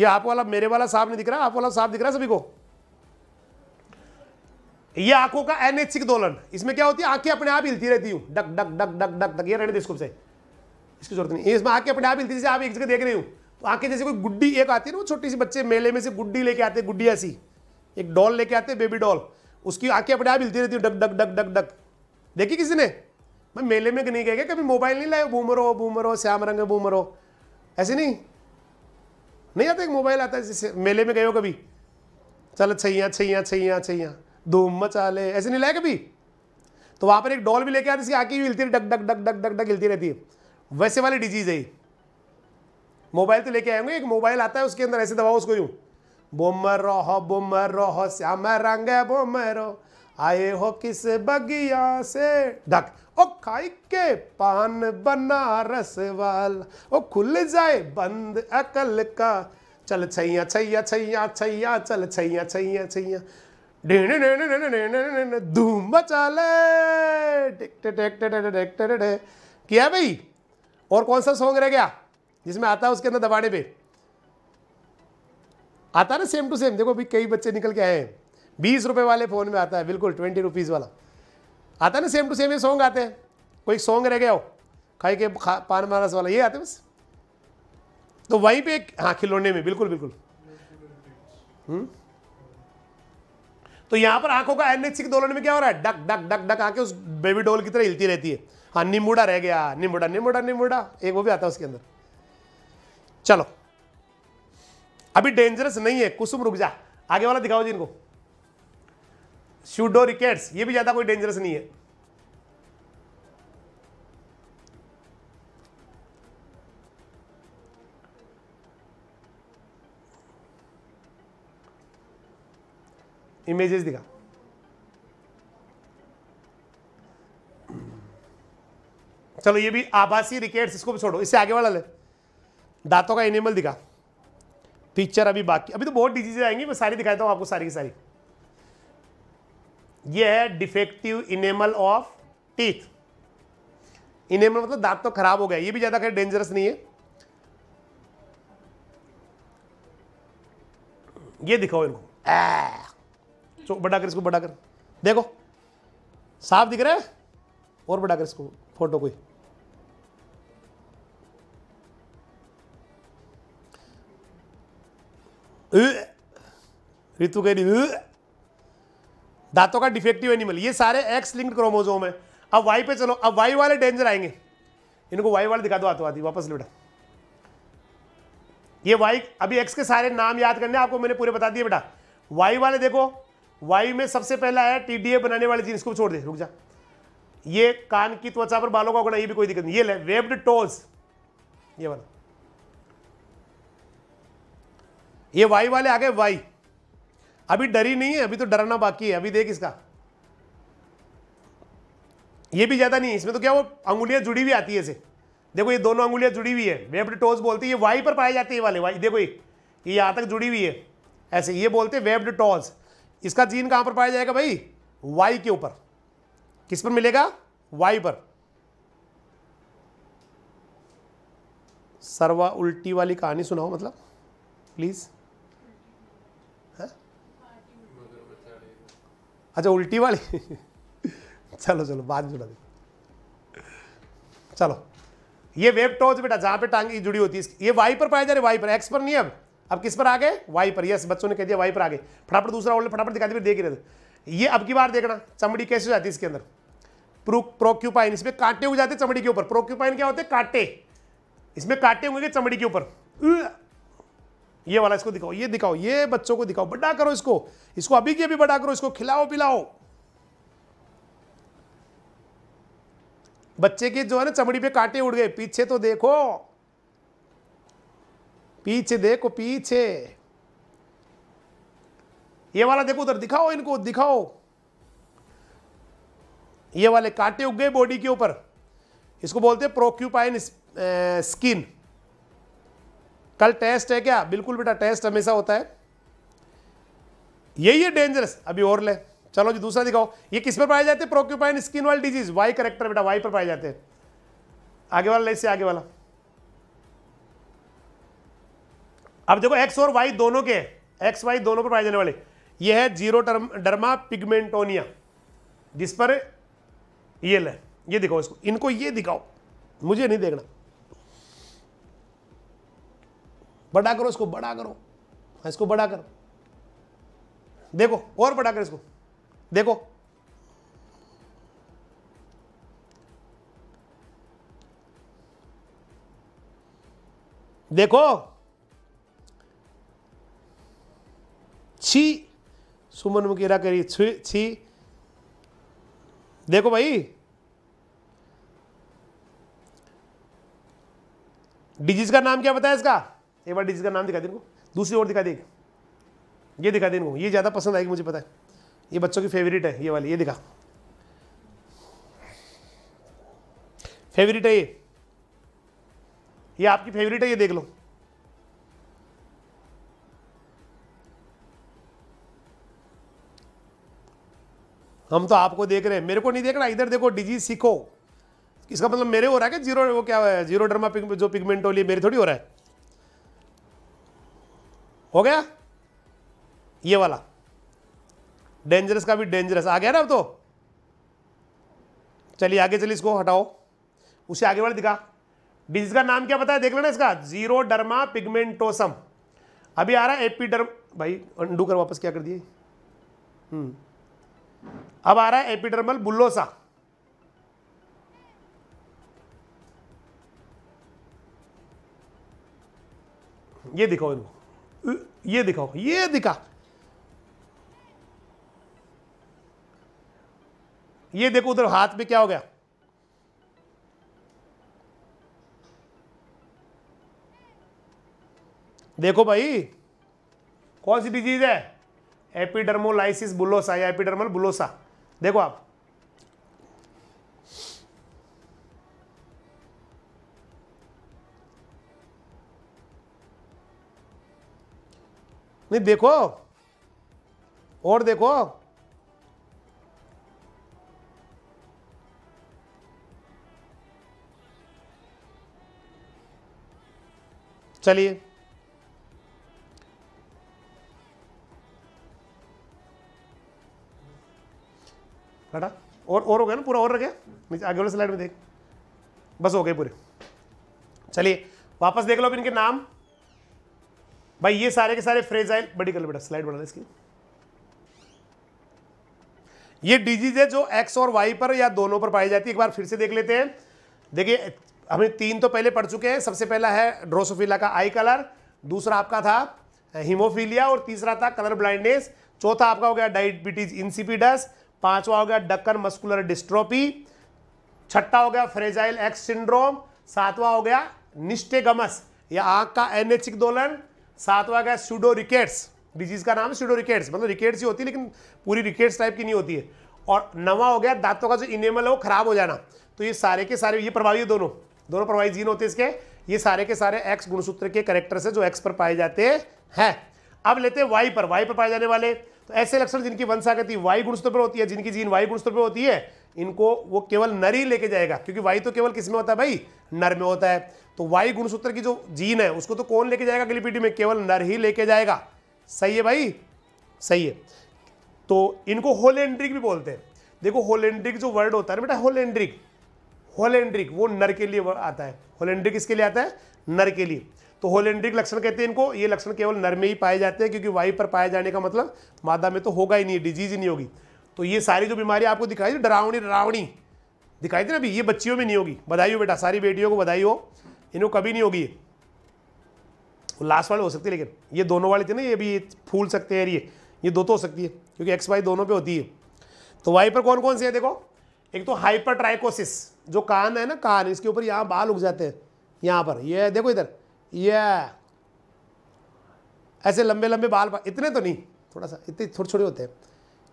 ये आप वाला मेरे वाला साफ नहीं दिख रहा आप वाला साफ दिख रहा सभी को ये आंखों का एनएचिक दोलन इसमें क्या होती है आंखें अपने आप हिलती रहती हूँ डक डक डक डक डक डक ये रहने दे से इसकी जरूरत नहीं इसमें आंखें अपने आप हिलती जैसे आप एक जगह देख रहे हो तो आंखें जैसे कोई गुड्डी एक आती है ना वो छोटी सी बच्चे मेले में से गुड्डी लेके आते हैं गुड्डी ऐसी एक डॉल लेके आते हैं बेबी डॉल उसकी आंखें अपने आप हिलती रहती हूँ डक डक डक डक डक देखी किसी ने मैं मेले में नहीं गए कभी मोबाइल नहीं लाए बूमर हो बूमर हो श्याम रंग बूमर हो ऐसे नहीं नहीं आता एक मोबाइल आता है जैसे मेले में गए हो कभी चल छैया छैया छैया छैया धूम मचा ले ऐसे नहीं लाए कभी तो वहाँ पर एक डॉल भी लेके आते इसकी आँखें भी हिलती डक डक डक डक डक डक हिलती रहती है वैसे वाली डिजीज है मोबाइल तो लेके आएंगे एक मोबाइल आता है उसके अंदर ऐसे दबाओ उसको यूँ बोमर रोह बोमर रोह श्याम रंग बुमरो आए हो किस बगिया से ढक ओ खाई के पान बनारस वाल ओ खुल जाए बंद अकल का चल छैया छैया छैया छैया चल छैया छैया छैया धूम चले किया भाई और कौन सा सॉन्ग रह गया जिसमें आता है उसके अंदर दबाने पे आता ना सेम टू सेम देखो अभी कई बच्चे निकल के आए हैं बीस रुपये वाले फ़ोन में आता है बिल्कुल ट्वेंटी रुपीज़ वाला आता है ना सेम टू सेम ये सॉन्ग आते हैं कोई सॉन्ग रह गया हो खाई के खा, पान मारस वाला ये आते बस तो वहीं पे हाँ खिलौने में बिल्कुल बिल्कुल हुँ? हम्म। तो यहां पर आंखों का एन एनएच के दोलन में क्या हो रहा है डक डक डक डक आके उस बेबी डॉल की तरह हिलती रहती है हाँ निमुड़ा रह गया निमुड़ा निमुड़ा निमुड़ा एक वो भी आता है उसके अंदर चलो अभी डेंजरस नहीं है कुसुम रुक जा आगे वाला दिखाओ जी इनको शूडो रिकेट्स ये भी ज़्यादा कोई डेंजरस नहीं है इमेजेस दिखा चलो ये भी आभासी रिकेट्स इसको भी छोड़ो इससे आगे वाला ले दांतों का एनिमल दिखा पिक्चर अभी बाकी अभी तो बहुत डिजीजे आएंगी मैं सारी दिखाता हूँ आपको सारी की सारी ये है defective enamel of teeth enamel मतलब दांत तो खराब हो गया ये भी ज़्यादा खेल डेंजरस नहीं है ये दिखाओ इनको चो बड़ा कर इसको बड़ा कर देखो साफ दिख रहा है और बड़ा कर इसको फोटो कोई ऋतु कह रही दांतों का डिफेक्टिव एनिमल ये सारे एक्स लिंक्ड क्रोमोजोम है अब वाई पे चलो अब वाई वाले डेंजर आएंगे इनको वाई वाले दिखा दो आते आती वापस बेटा ये वाई अभी एक्स के सारे नाम याद करने आपको मैंने पूरे बता दिए बेटा वाई वाले देखो वाई में सबसे पहला है टीडीए बनाने वाले जीन्स को छोड़ दे रुक जा ये कान की त्वचा पर बालों का उगड़ा ये भी कोई दिक्कत नहीं ये ले वेब्ड टोज ये वाला ये वाई वाले आ गए वाई अभी डरी नहीं है अभी तो डरना बाकी है अभी देख इसका ये भी ज़्यादा नहीं है इसमें तो क्या वो अंगुलियां जुड़ी हुई आती है इसे देखो ये दोनों अंगुलियां जुड़ी हुई है वेब्ड टोज बोलते हैं ये वाई पर पाए जाते हैं वाले वाई देखो ये ये यहाँ तक जुड़ी हुई है ऐसे ये बोलते हैं वेब्ड टॉल्स इसका जीन कहाँ पर पाया जाएगा भाई वाई के ऊपर किस पर मिलेगा वाई पर सर्वा उल्टी वाली कहानी सुनाओ मतलब प्लीज़ अच्छा उल्टी वाली चलो चलो बात जुड़ा दे चलो ये वेब टॉर्च बेटा जहां पे टांगी जुड़ी होती है ये वाई पर पाया जा रहा है वाई पर एक्स पर नहीं अब अब किस पर आ गए वाई पर यस बच्चों ने कह दिया वाई पर आ गए फटाफट दूसरा ओल्ड फटाफट दिखा दिया देख रहे थे ये अब की बार देखना चमड़ी कैसे हो जाती है इसके अंदर प्रोक्यूपाइन इसमें कांटे हो जाते चमड़ी के ऊपर प्रोक्यूपाइन क्या होते हैं कांटे इसमें कांटे होंगे चमड़ी के ऊपर ये वाला इसको दिखाओ ये दिखाओ ये बच्चों को दिखाओ बड़ा करो इसको इसको अभी की अभी बड़ा करो इसको खिलाओ पिलाओ बच्चे के जो है ना चमड़ी पे कांटे उड़ गए पीछे तो देखो पीछे देखो पीछे ये वाला देखो उधर दिखाओ इनको दिखाओ ये वाले कांटे उग गए बॉडी के ऊपर इसको बोलते हैं प्रोक्यूपाइन स्किन कल टेस्ट है क्या बिल्कुल बेटा टेस्ट हमेशा होता है यही है डेंजरस अभी और ले चलो जी दूसरा दिखाओ ये किस पर पाए जाते हैं प्रोक्यूपाइन स्किन वाल डिजीज वाई करेक्टर बेटा वाई पर पाए जाते हैं आगे वाला इससे आगे वाला अब देखो एक्स और वाई दोनों के एक्स वाई दोनों पर पाए जाने वाले यह है जीरो डर्मा पिगमेंटोनिया जिस पर ये ले ये दिखाओ इसको इनको ये दिखाओ मुझे नहीं देखना बड़ा करो इसको बड़ा करो हाँ, इसको बड़ा करो देखो और बड़ा करो इसको देखो देखो छी सुमन मुकेरा करी छी छी देखो भाई डिजीज का नाम क्या बताया इसका एक बार डिजिट का नाम दिखा दे इनको दूसरी ओर दिखा दे ये दिखा दे इनको ये ज़्यादा पसंद आएगी मुझे पता है ये बच्चों की फेवरेट है ये वाली ये दिखा फेवरेट है ये ये आपकी फेवरेट है ये देख लो हम तो आपको देख रहे हैं मेरे को नहीं देख रहा इधर देखो डिजी सीखो इसका मतलब मेरे हो रहा है कि जीरो वो क्या है जीरो डर्मा पिग, जो पिगमेंट हो लिए मेरे थोड़ी हो रहा है हो गया ये वाला डेंजरस का भी डेंजरस आ गया ना अब तो चलिए आगे चलिए इसको हटाओ उसे आगे वाले दिखा डिजीज का नाम क्या बताया देख लेना इसका जीरो डर्मा पिगमेंटोसम अभी आ रहा है एपीडर्म भाई अंडू कर वापस क्या कर दिए हम्म। अब आ रहा है एपीडर्मल बुल्लोसा ये दिखाओ इनको ये दिखाओ ये दिखा ये देखो उधर हाथ में क्या हो गया देखो भाई कौन सी डिजीज है एपिडर्मोलाइसिस बुलोसा या एपिडर्मल बुलोसा देखो आप नहीं देखो और देखो चलिए बेटा और और हो गया ना पूरा और रह गया नीचे आगे वाले स्लाइड में देख बस हो गए पूरे चलिए वापस देख लो अब इनके नाम भाई ये सारे के सारे फ्रेजाइल बड़ी कर बेटा स्लाइड बढ़ा इसकी ये डिजीज है जो एक्स और वाई पर या दोनों पर पाई जाती है एक बार फिर से देख लेते हैं देखिए हमें तीन तो पहले पढ़ चुके हैं सबसे पहला है ड्रोसोफिला का आई कलर दूसरा आपका था हीमोफीलिया और तीसरा था कलर ब्लाइंडनेस चौथा आपका हो गया डायबिटीज इंसिपिडस पांचवा हो गया डक्कन मस्कुलर डिस्ट्रोपी छठा हो गया फ्रेजाइल एक्स सिंड्रोम सातवा हो गया निस्टेगमस या आंख का एनएचिक दोलन क्या गया स्यूडो रिकेट्स डिजीज का नाम है स्यूडो रिकेट्स मतलब रिकेट्स ही होती है लेकिन पूरी रिकेट्स टाइप की नहीं होती है और नवा हो गया दांतों का जो इनेमल है वो खराब हो जाना तो ये सारे के सारे ये प्रभावी है दोनों दोनों प्रभावी जीन होते हैं इसके ये सारे के सारे एक्स गुणसूत्र के करेक्टर से जो एक्स पर पाए जाते हैं अब लेते हैं वाई पर वाई पर पाए जाने वाले तो ऐसे लक्षण जिनकी वंशागति वाई गुणसूत्र पर होती है जिनकी जीन वाई गुणसूत्र पर होती है इनको वो केवल नर ही लेके जाएगा क्योंकि वाई तो केवल किस में होता है भाई नर में होता है तो वाई गुणसूत्र की जो जीन है उसको तो कौन लेके जाएगा अगली पीढ़ी में केवल नर ही लेके जाएगा सही है भाई सही है तो इनको होलेंड्रिक भी बोलते हैं देखो होलेंड्रिक जो वर्ड होता है ना बेटा होलेंड्रिक होलेंड्रिक वो नर के लिए आता है होलेंड्रिक इसके लिए आता है नर के लिए तो होलेंड्रिक लक्षण कहते हैं इनको ये लक्षण केवल नर में ही पाए जाते हैं क्योंकि वायु पर पाए जाने का मतलब मादा में तो होगा ही नहीं डिजीज ही नहीं होगी तो ये सारी जो बीमारी आपको दिखाई दी डरावनी डरावनी दिखाई थी ना अभी ये बच्चियों में नहीं होगी बधाई हो बेटा सारी बेटियों को बधाई हो इनको कभी नहीं होगी लास्ट वाले हो सकती है लेकिन ये दोनों वाले थे ना ये भी फूल सकते हैं ये ये दो तो हो सकती है क्योंकि एक्स वाई दोनों पे होती है तो वाई पर कौन कौन सी है देखो एक तो हाइपर ट्राइकोसिस जो कान है ना कान इसके ऊपर यहाँ बाल उग जाते हैं यहाँ पर ये देखो इधर ये ऐसे लंबे लंबे बाल इतने तो नहीं थोड़ा सा इतने छोटे छोटे होते हैं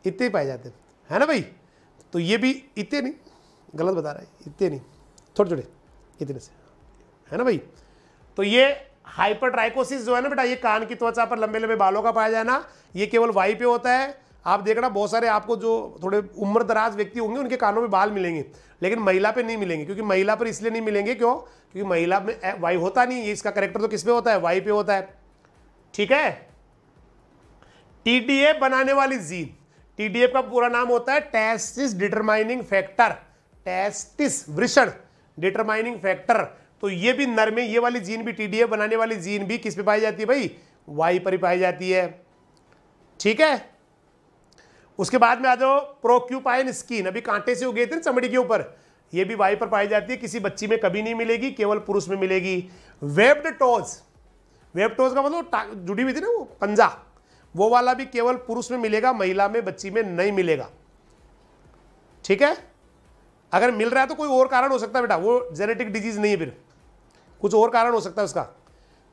इतने ही पाए जाते हैं है ना भाई तो ये भी इतने नहीं गलत बता रहा है इतने नहीं थोड़े छोटे इतने से है ना भाई तो ये हाइपरट्राइकोसिस जो है ना बेटा ये कान की त्वचा पर लंबे लंबे बालों का पाया जाना ये केवल वाई पे होता है आप देखना बहुत सारे आपको जो थोड़े उम्र दराज व्यक्ति होंगे उनके कानों में बाल मिलेंगे लेकिन महिला पे नहीं मिलेंगे क्योंकि महिला पर इसलिए नहीं मिलेंगे क्यों क्योंकि महिला में वाई होता नहीं ये इसका करेक्टर तो किस पे होता है वाई पे होता है ठीक है टीडीए बनाने वाली जीन टीडीएफ का पूरा नाम होता है टेस्टिस डिटरमाइनिंग फैक्टर टेस्टिस वृषण डिटरमाइनिंग फैक्टर तो ये भी नर में ये वाली जीन भी टी बनाने वाली जीन भी किस पे पाई जाती है भाई वाई पर ही पाई जाती है ठीक है उसके बाद में आ जाओ प्रोक्यूपाइन स्किन अभी कांटे से उगे थे ना चमड़ी के ऊपर ये भी वाई पर पाई जाती है किसी बच्ची में कभी नहीं मिलेगी केवल पुरुष में मिलेगी वेब्ड टोज वेब टोज का मतलब जुड़ी हुई थी ना वो पंजा वो वाला भी केवल पुरुष में मिलेगा महिला में बच्ची में नहीं मिलेगा ठीक है अगर मिल रहा है तो कोई और कारण हो सकता है बेटा वो जेनेटिक डिजीज नहीं है फिर कुछ और कारण हो सकता है उसका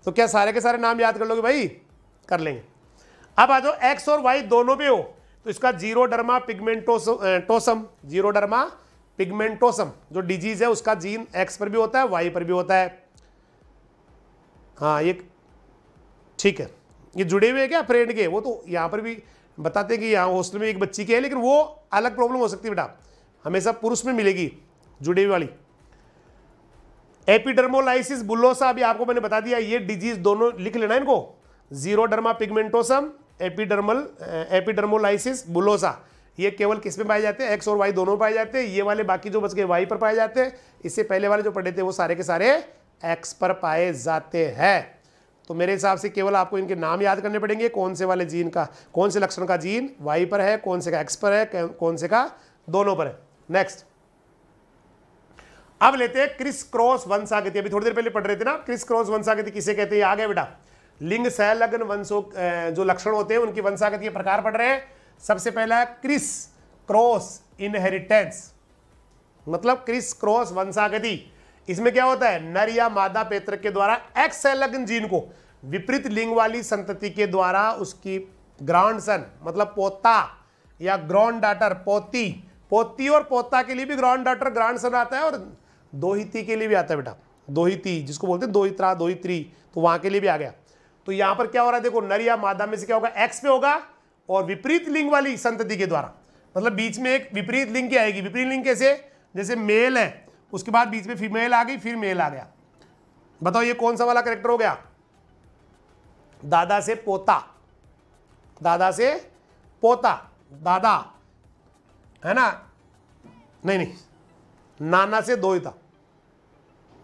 तो क्या सारे के सारे नाम याद कर लोगे भाई कर लेंगे अब आ जाओ एक्स और वाई दोनों पे हो तो इसका जीरो डरमा पिगमेंटोसम डरमा पिगमेंटोसम जो डिजीज है उसका जीन एक्स पर भी होता है वाई पर भी होता है हाँ ये ठीक है ये जुड़े हुए हैं क्या फ्रेंड के वो तो यहाँ पर भी बताते हैं कि यहाँ हॉस्टल में एक बच्ची की है लेकिन वो अलग प्रॉब्लम हो सकती है बेटा हमेशा पुरुष में मिलेगी जुड़े हुए वाली एपिडर्मोलाइसिस बुलोसा अभी आपको मैंने बता दिया ये डिजीज दोनों लिख लेना इनको xeroderma pigmentosum epidermal epidermolysis bullosa ये केवल किस में पाए जाते हैं एक्स और वाई दोनों पाए जाते हैं ये वाले बाकी जो बच गए वाई पर पाए जाते हैं इससे पहले वाले जो पढ़े थे वो सारे के सारे एक्स पर पाए जाते हैं तो मेरे हिसाब से केवल आपको इनके नाम याद करने पड़ेंगे कौन से वाले जीन का कौन से लक्षण का जीन वाई पर है कौन से का एक्स पर है कौन से का दोनों पर है नेक्स्ट अब लेते हैं क्रिस क्रॉस वंशागति अभी थोड़ी देर पहले पढ़ रहे थे ना क्रिस क्रॉस वंशागति किसे कहते हैं आ गया बेटा लिंग सहलग्न वंशों जो लक्षण होते हैं उनकी वंशागति प्रकार पढ़ रहे हैं सबसे पहला है क्रिस क्रॉस इनहेरिटेंस मतलब क्रिस क्रॉस वंशागति इसमें क्या होता है नर या मादा पेत्र के द्वारा एक्स सहलग्न जीन को विपरीत लिंग वाली संतति के द्वारा उसकी ग्रांडसन मतलब पोता या ग्रॉन्ड डाटर पोती पोती और पोता के लिए भी ग्रॉन्ड डाटर ग्रांडसन आता है और दोहिती के लिए भी आता है बेटा दोहिती जिसको बोलते हैं दोहित्रा दोहित्री तो वहां के लिए भी आ गया तो यहां पर क्या हो रहा है देखो नर या मादा में से क्या होगा एक्स पे होगा और विपरीत लिंग वाली संतति के द्वारा मतलब बीच में एक विपरीत लिंग की आएगी विपरीत लिंग कैसे जैसे मेल है उसके बाद बीच में फीमेल आ गई फिर मेल आ गया बताओ ये कौन सा वाला करेक्टर हो गया दादा से पोता दादा से पोता दादा है ना नहीं नहीं नाना से दोहिता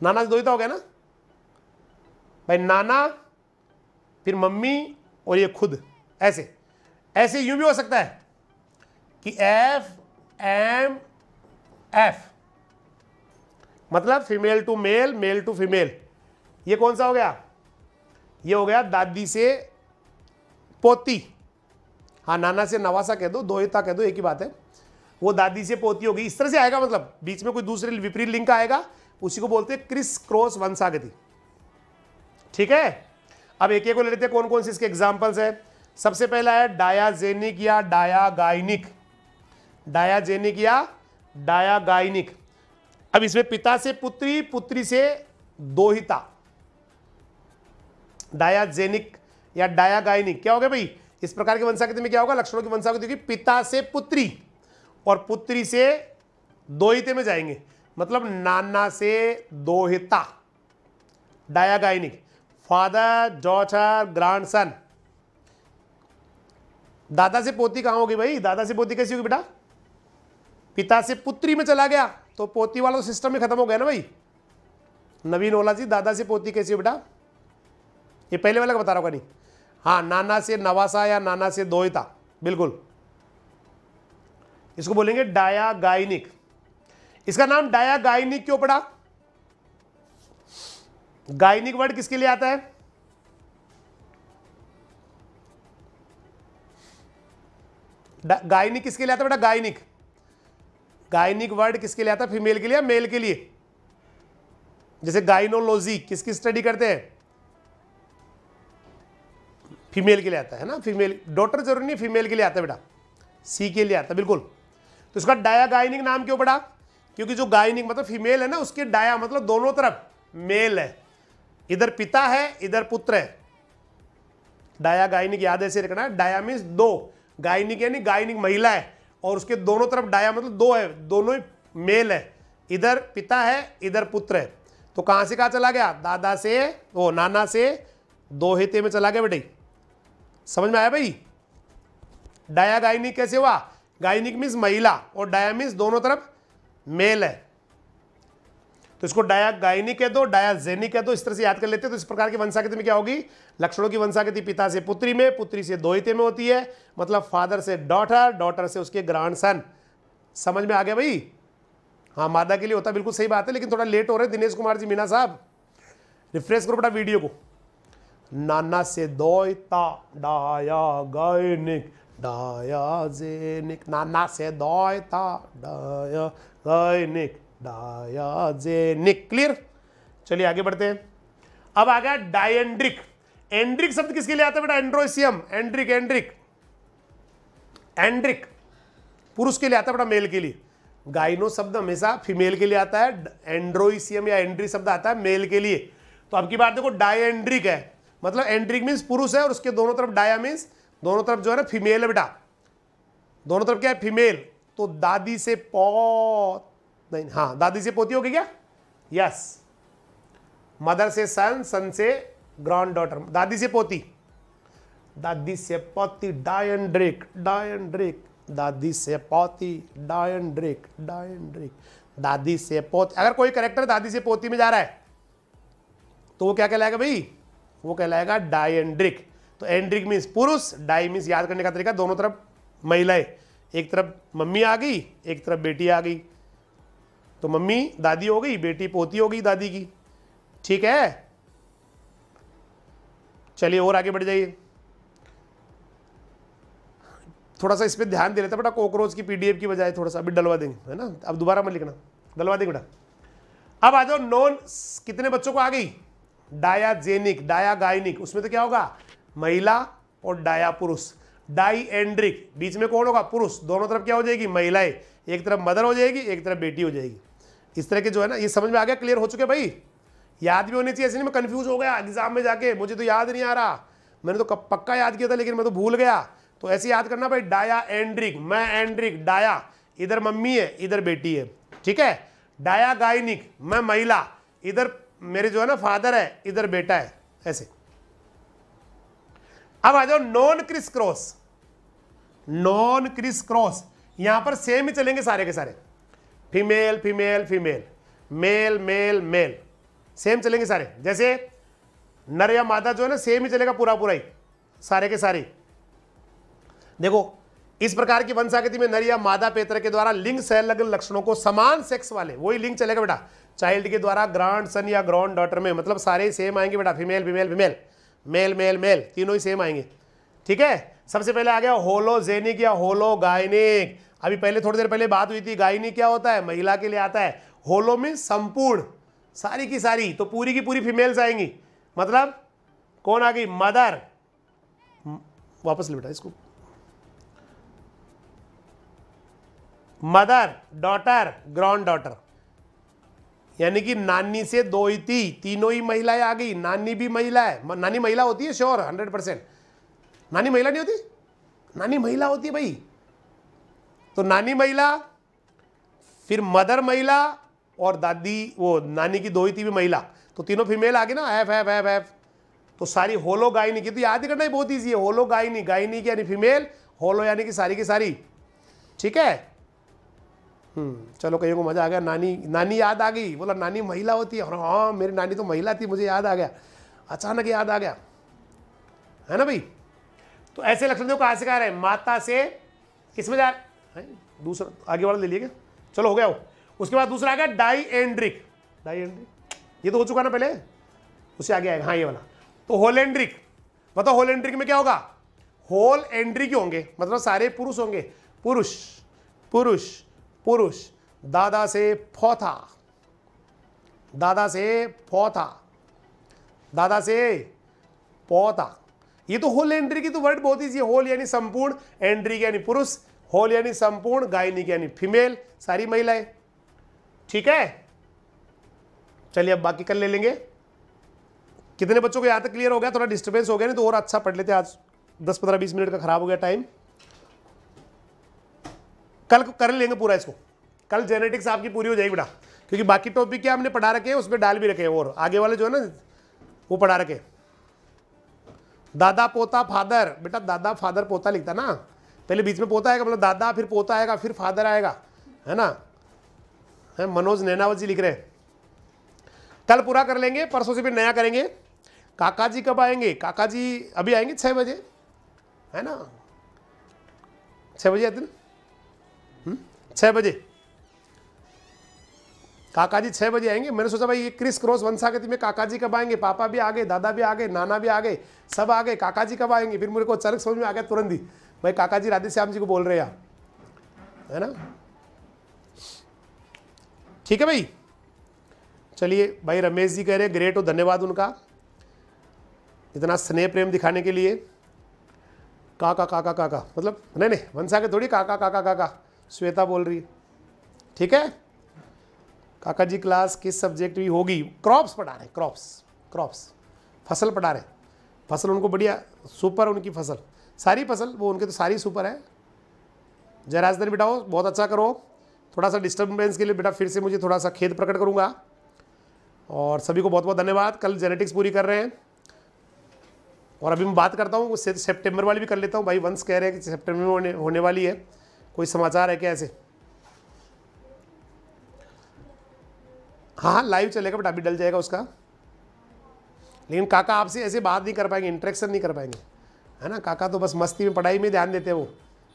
नाना से द्वैता तो हो गया ना भाई नाना फिर मम्मी और ये खुद ऐसे ऐसे यूं भी हो सकता है कि एफ एम एफ मतलब female to male male to female ये कौन सा हो गया ये हो गया दादी से पोती हाँ नाना से नवासा कह दो दोयता कह दो एक ही बात है वो दादी से पोती होगी इस तरह से आएगा मतलब बीच में कोई दूसरे विपरीत लिंक आएगा उसी को बोलते हैं क्रिस क्रॉस वंशागति ठीक है अब एक एक को ले लेते हैं कौन कौन से इसके एग्जाम्पल्स है सबसे पहला है डायाजेनिक या डायागाइनिक डायाजेनिक या डायागाइनिक अब इसमें पिता से पुत्री पुत्री से दोहिता डायाजेनिक या डायागाइनिक क्या हो गया भाई इस प्रकार की वंशागति में क्या होगा लक्षणों की वंशागति होगी पिता से पुत्री और पुत्री से दोहिते में जाएंगे मतलब नाना से दोहिता डायागाइनिक फादर जॉचर ग्रांड सन दादा से पोती कहां होगी भाई दादा से पोती कैसी होगी बेटा पिता से पुत्री में चला गया तो पोती वाला तो सिस्टम ही खत्म हो गया ना भाई नवीन ओला जी दादा से पोती कैसी हो बेटा ये पहले वाला का बता रहा होगा नहीं हाँ नाना से नवासा या नाना से दोहिता बिल्कुल इसको बोलेंगे डायागाइनिक इसका नाम डायागाइनिक क्यों पड़ा गाइनिक वर्ड किसके लिए आता है गायनिक किसके लिए आता है बेटा गायनिक गायनिक वर्ड किसके लिए आता है फीमेल के लिए मेल के लिए जैसे गाइनोलॉजी किसकी स्टडी करते हैं फीमेल के लिए आता है ना फीमेल डॉटर जरूरी नहीं फीमेल के लिए आता है बेटा सी के लिए आता है बिल्कुल तो इसका डायागाइनिक नाम क्यों पड़ा क्योंकि जो गायनिक मतलब फीमेल है ना उसके डाया मतलब दोनों तरफ मेल है इधर पिता है इधर पुत्र है डाया गायनिक याद ऐसे रखना डाया मीन्स दो गायनिक यानी गायनिक महिला है और उसके दोनों तरफ डाया मतलब दो है दोनों ही मेल है इधर पिता है इधर पुत्र है तो कहां से कहा चला गया दादा से ओ नाना से दो हिते में चला गया बेटे समझ में आया भाई डाया गायनिक कैसे हुआ गायनिक मीन्स महिला और डाया मीन्स दोनों तरफ मेल है तो इसको डाया गायनी कह दो डाया जेनी कह दो इस तरह से याद कर लेते हैं तो इस प्रकार की वंशागति में क्या होगी लक्षणों की वंशागति पिता से पुत्री में पुत्री से दोहिते में होती है मतलब फादर से डॉटर डॉटर से उसके ग्रांड सन समझ में आ गया भाई हाँ मादा के लिए होता बिल्कुल सही बात है लेकिन थोड़ा लेट हो रहे दिनेश कुमार जी मीना साहब रिफ्रेश करो बेटा वीडियो को नाना से दोता डाया गायनिक डाया जेनिक नाना से दोता डाया दैनिक डायाजेनिक क्लियर चलिए आगे बढ़ते हैं अब आ गया डायड्रिक एंड्रिक शब्द किसके लिए आता है बेटा एंड्रोसियम एंड्रिक एंड्रिक एंड्रिक पुरुष के लिए आता है बेटा मेल के लिए गाइनो शब्द हमेशा फीमेल के लिए आता है एंड्रोइसियम या एंड्रिक शब्द आता है मेल के लिए तो अब की बात देखो डायड्रिक है मतलब एंड्रिक मीन्स पुरुष है और उसके दोनों तरफ डाया मीन्स दोनों तरफ जो है ना फीमेल है बेटा दोनों तरफ क्या है फीमेल तो दादी से पोत नहीं हाँ दादी से पोती होगी क्या यस मदर से सन सन से ग्रांड डॉटर दादी से पोती दादी से पोती डायन ड्रेक डायन ड्रेक दादी से पोती डायन ड्रेक डायन ड्रेक दादी से पोती अगर कोई करेक्टर दादी से पोती में जा रहा है तो वो क्या कहलाएगा भाई वो कहलाएगा डायन ड्रिक तो एंड्रिक मीन्स पुरुष डाई मीन्स याद करने का तरीका दोनों तरफ महिलाएं एक तरफ मम्मी आ गई एक तरफ बेटी आ गई तो मम्मी दादी हो गई बेटी पोती हो गई दादी की ठीक है चलिए और आगे बढ़ जाइए थोड़ा सा इस पर ध्यान दे लेते बेटा कॉकरोच की पीडीएफ की बजाय थोड़ा सा अभी डलवा देंगे है ना अब दोबारा मत लिखना डलवा देंगे बेटा अब आ जाओ नॉन कितने बच्चों को आ गई डायाजेनिक डायागायनिक उसमें तो क्या होगा महिला और डाया पुरुष डाई एंड्रिक बीच में कौन होगा पुरुष दोनों तरफ क्या हो जाएगी महिलाएं एक तरफ मदर हो जाएगी एक तरफ बेटी हो जाएगी इस तरह के जो है ना ये समझ में आ गया क्लियर हो चुके भाई याद भी होनी चाहिए ऐसे नहीं मैं कन्फ्यूज हो गया एग्जाम में जाके मुझे तो याद नहीं आ रहा मैंने तो पक्का याद किया था लेकिन मैं तो भूल गया तो ऐसे याद करना भाई डाया एंड्रिक मैं एंड्रिक डाया इधर मम्मी है इधर बेटी है ठीक है डाया गायनिक मैं महिला इधर मेरे जो है ना फादर है इधर बेटा है ऐसे अब आ जाओ non criss cross non criss cross यहां पर सेम ही चलेंगे सारे के सारे female female female male male male same चलेंगे सारे जैसे नर या मादा जो है ना सेम ही चलेगा पूरा पूरा ही सारे के सारे देखो इस प्रकार की वंशागति में नर या मादा पेत्र के द्वारा लिंग संलग्न लक्षणों को समान सेक्स वाले वही लिंग चलेगा बेटा चाइल्ड के द्वारा ग्रांड सन या ग्रांड डॉटर में मतलब सारे सेम आएंगे बेटा female female female male male male तीनों ही सेम आएंगे ठीक है सबसे पहले आ गया होलोजेनिक या होलोगाइनिक अभी पहले थोड़ी देर पहले बात हुई थी गायनिक क्या होता है महिला के लिए आता है होलो में संपूर्ण सारी की सारी तो पूरी की पूरी फीमेल्स आएंगी मतलब कौन आ गई मदर वापस ले बेटा इसको मदर डॉटर ग्रॉन्ड डॉटर यानी कि नानी से दो ही थी तीनों ही महिलाएं आ गई नानी भी महिला है नानी महिला होती है श्योर हंड्रेड परसेंट नानी महिला नहीं होती नानी महिला होती है भाई तो नानी महिला फिर मदर महिला और दादी वो नानी की थी भी महिला तो तीनों फीमेल आ गए ना एफ एफ एफ एफ तो सारी होलो गायनी की तो याद करना ही बहुत ईजी है होलो गायनी गायनी की यानी फीमेल होलो यानी कि सारी की सारी ठीक है हम्म, चलो कहीं को मज़ा आ गया नानी नानी याद आ गई बोला नानी महिला होती है हाँ मेरी नानी तो महिला थी मुझे याद आ गया अचानक याद आ गया है ना भाई तो ऐसे लक्षण देखो कहाँ से कह रहे हैं माता से किसमें जा रहे दूसरा आगे वाला ले लिएगा चलो हो गया वो उसके बाद दूसरा आ गया डाई एंड्रिक डाई एंड्रिक ये तो हो चुका ना पहले उसे आगे आएगा हाँ ये वाला तो होल एंड्रिक बताओ एंड्रिक में क्या होगा होल एंड्रिक होंगे मतलब सारे पुरुष होंगे पुरुष पुरुष पुरुष दादा से फोथा दादा से फोथा दादा से पोता ये तो होल एंट्री की तो वर्ड बहुत ईजी होल यानी संपूर्ण एंट्री यानी पुरुष होल यानी संपूर्ण गायनिक यानी फीमेल सारी महिलाएं ठीक है चलिए अब बाकी कल ले लेंगे कितने बच्चों को याद तक क्लियर हो गया थोड़ा डिस्टर्बेंस हो गया नहीं तो और अच्छा पढ़ लेते आज दस पंद्रह बीस मिनट का खराब हो गया टाइम कल कर लेंगे पूरा इसको कल जेनेटिक्स आपकी पूरी हो जाएगी बेटा क्योंकि बाकी टॉपिक क्या हमने पढ़ा रखे हैं उसमें डाल भी रखे हैं और आगे वाले जो है ना वो पढ़ा रखे हैं दादा पोता फादर बेटा दादा फादर पोता लिखता ना पहले बीच में पोता आएगा मतलब दादा फिर पोता आएगा फिर फादर आएगा है ना है मनोज नैनावत जी लिख रहे हैं कल पूरा कर लेंगे परसों से फिर नया करेंगे काका जी कब आएंगे काका जी अभी आएंगे छः बजे है ना छः बजे आते ना हम्म, छः बजे काका जी छः बजे आएंगे मैंने सोचा भाई ये क्रिस क्रॉस वंशागति में काका जी कब आएंगे पापा भी आ गए दादा भी आ गए नाना भी आ गए सब आ गए काका जी कब आएंगे फिर मेरे को चरक समझ में आ गया तुरंत ही भाई काका जी राधे श्याम जी को बोल रहे हैं है ना ठीक है भाई चलिए भाई रमेश जी कह रहे ग्रेट हो धन्यवाद उनका इतना स्नेह प्रेम दिखाने के लिए काका काका काका मतलब नहीं नहीं वंशा के थोड़ी काका काका काका श्वेता बोल रही है ठीक है काका जी क्लास किस सब्जेक्ट भी होगी क्रॉप्स पढ़ा रहे क्रॉप्स क्रॉप्स फसल पढ़ा रहे फसल उनको बढ़िया सुपर उनकी फसल सारी फसल वो उनके तो सारी सुपर है दर बिठाओ बहुत अच्छा करो थोड़ा सा डिस्टर्बेंस के लिए बेटा फिर से मुझे थोड़ा सा खेद प्रकट करूँगा और सभी को बहुत बहुत धन्यवाद कल जेनेटिक्स पूरी कर रहे हैं और अभी मैं बात करता हूँ सेप्टेम्बर तो वाली भी कर लेता हूँ भाई वंस कह रहे हैं कि सेप्टेम्बर में होने, होने वाली है कोई समाचार है क्या ऐसे हाँ हाँ लाइव चलेगा बट अभी डल जाएगा उसका लेकिन काका आपसे ऐसे बात नहीं कर पाएंगे इंट्रैक्शन नहीं कर पाएंगे है ना काका तो बस मस्ती में पढ़ाई में ध्यान देते हैं वो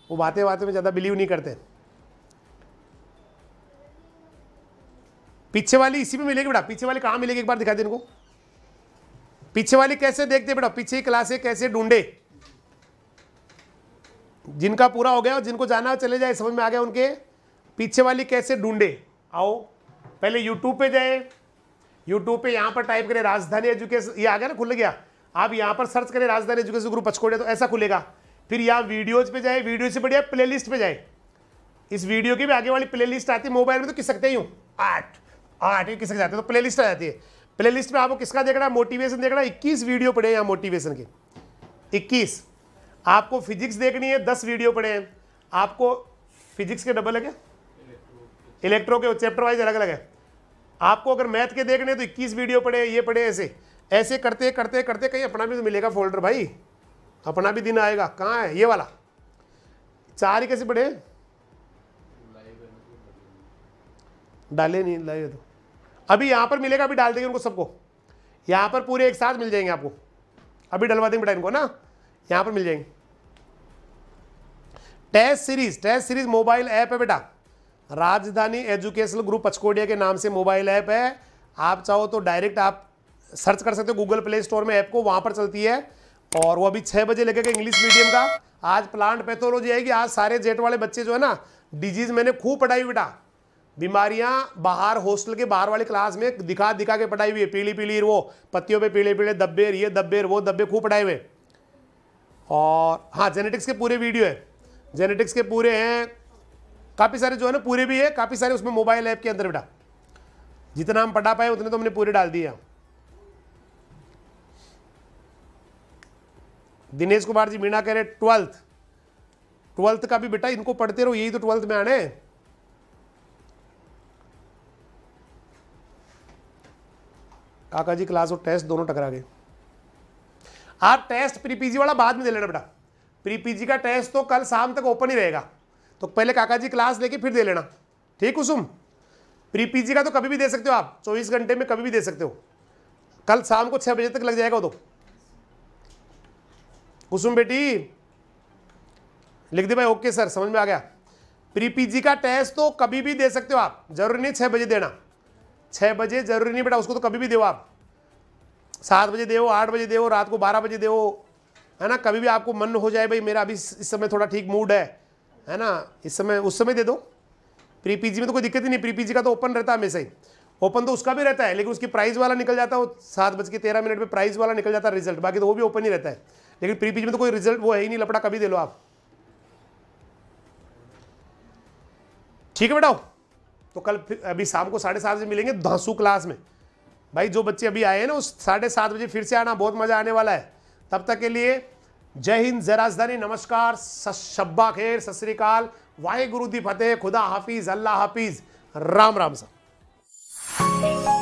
वो बातें बातें में ज़्यादा बिलीव नहीं करते पीछे वाली इसी में मिलेगी बेटा पीछे वाली कहाँ मिलेगी एक बार दिखा दे इनको पीछे वाली कैसे देखते बेटा पीछे क्लासे कैसे ढूंढे जिनका पूरा हो गया और जिनको जाना चले जाए समझ में आ गया उनके पीछे वाली कैसे ढूंढे आओ पहले यूट्यूब पे जाए यूट्यूब पे यहाँ पर टाइप करें राजधानी एजुकेशन ये आ गया ना खुल गया आप यहाँ पर सर्च करें राजधानी एजुकेशन ग्रुप पचकोड़े तो ऐसा खुलेगा फिर यहाँ वीडियोज पे जाए वीडियो से बढ़िया प्ले लिस्ट पर जाए इस वीडियो की भी आगे वाली प्ले लिस्ट आती है मोबाइल में तो किस सकते ही हूँ आठ आठ किस सकते जाते हैं तो प्ले लिस्ट आ जाती है प्ले लिस्ट में आपको किसका देखना है मोटिवेशन देखना है इक्कीस वीडियो पड़े हैं यहाँ मोटिवेशन के इक्कीस आपको फिजिक्स देखनी है दस वीडियो पड़े हैं आपको फिजिक्स के डबल है क्या इलेक्ट्रो के चैप्टर वाइज अलग अलग है आपको अगर मैथ के देखने तो इक्कीस वीडियो पढ़े ये पढ़े ऐसे ऐसे करते करते करते कहीं अपना भी तो मिलेगा फोल्डर भाई अपना भी दिन आएगा कहाँ है ये वाला चार ही कैसे पढ़े डाले नहीं लाइए तो अभी यहाँ पर मिलेगा अभी डाल देंगे उनको सबको यहाँ पर पूरे एक साथ मिल जाएंगे आपको अभी डलवा देंगे बेटा इनको ना यहाँ पर मिल जाएंगे test series test series mobile app है बेटा राजधानी एजुकेशनल ग्रुप पचकोडिया के नाम से मोबाइल ऐप है आप चाहो तो डायरेक्ट आप सर्च कर सकते हो गूगल प्ले स्टोर में ऐप को वहाँ पर चलती है और वो अभी छः बजे लगेगा इंग्लिश मीडियम का आज प्लांट पैथोलॉजी आएगी आज सारे जेट वाले बच्चे जो है ना डिजीज मैंने खूब पढ़ाई बेटा बीमारियां बाहर हॉस्टल के बाहर वाली क्लास में दिखा दिखा के पढ़ाई हुई है पीली पीली वो पत्तियों पे पीले पीले दब्बे ये दब्बे वो दब्बे खूब पढ़ाए हुए और हाँ जेनेटिक्स के पूरे वीडियो है जेनेटिक्स के पूरे हैं काफ़ी सारे जो है ना पूरे भी है काफ़ी सारे उसमें मोबाइल ऐप के अंदर बेटा जितना हम पढ़ा पाए उतने तो हमने पूरे डाल दिए दिनेश कुमार जी मीणा कह रहे ट्वेल्थ ट्वेल्थ का भी बेटा इनको पढ़ते रहो यही तो ट्वेल्थ में आने काका जी क्लास और टेस्ट दोनों टकरा गए आप टेस्ट प्रीपीजी वाला बाद में दे लेना बेटा प्रीपीजी का टेस्ट तो कल शाम तक ओपन ही रहेगा तो पहले काका जी क्लास लेके फिर दे लेना ठीक कुसुम प्री पीजी का तो कभी भी दे सकते हो आप चौबीस घंटे में कभी भी दे सकते हो कल शाम को छः बजे तक लग जाएगा वो तो कुसुम बेटी लिख दे भाई ओके सर समझ में आ गया प्री पीजी का टेस्ट तो कभी भी दे सकते हो आप जरूरी नहीं छः बजे देना छः बजे जरूरी नहीं बेटा उसको तो कभी भी दे आप सात बजे दे आठ बजे दे रात को बारह बजे दे है ना कभी भी आपको मन हो जाए भाई मेरा अभी इस समय थोड़ा ठीक मूड है है ना इस समय उस समय दे दो प्री पीजी में तो कोई दिक्कत ही नहीं प्री पीजी का तो ओपन रहता है हमेशा ही ओपन तो उसका भी रहता है लेकिन उसकी प्राइस वाला निकल जाता है सात बज के तेरह मिनट में प्राइस वाला निकल जाता है रिजल्ट बाकी तो वो भी ओपन ही रहता है लेकिन प्री पीजी में तो कोई रिजल्ट वो है ही नहीं लपड़ा कभी दे लो आप ठीक है बेटा तो कल फिर अभी शाम को साढ़े सात बजे मिलेंगे धांसू क्लास में भाई जो बच्चे अभी आए हैं ना उस साढ़े सात बजे फिर से आना बहुत मज़ा आने वाला है तब तक के लिए जय हिंद जय राजधानी नमस्कार शब्बा खेर सत श्रीकाल वाहे गुरु दी फतेह खुदा हाफिज अल्लाह हाफिज राम राम साहब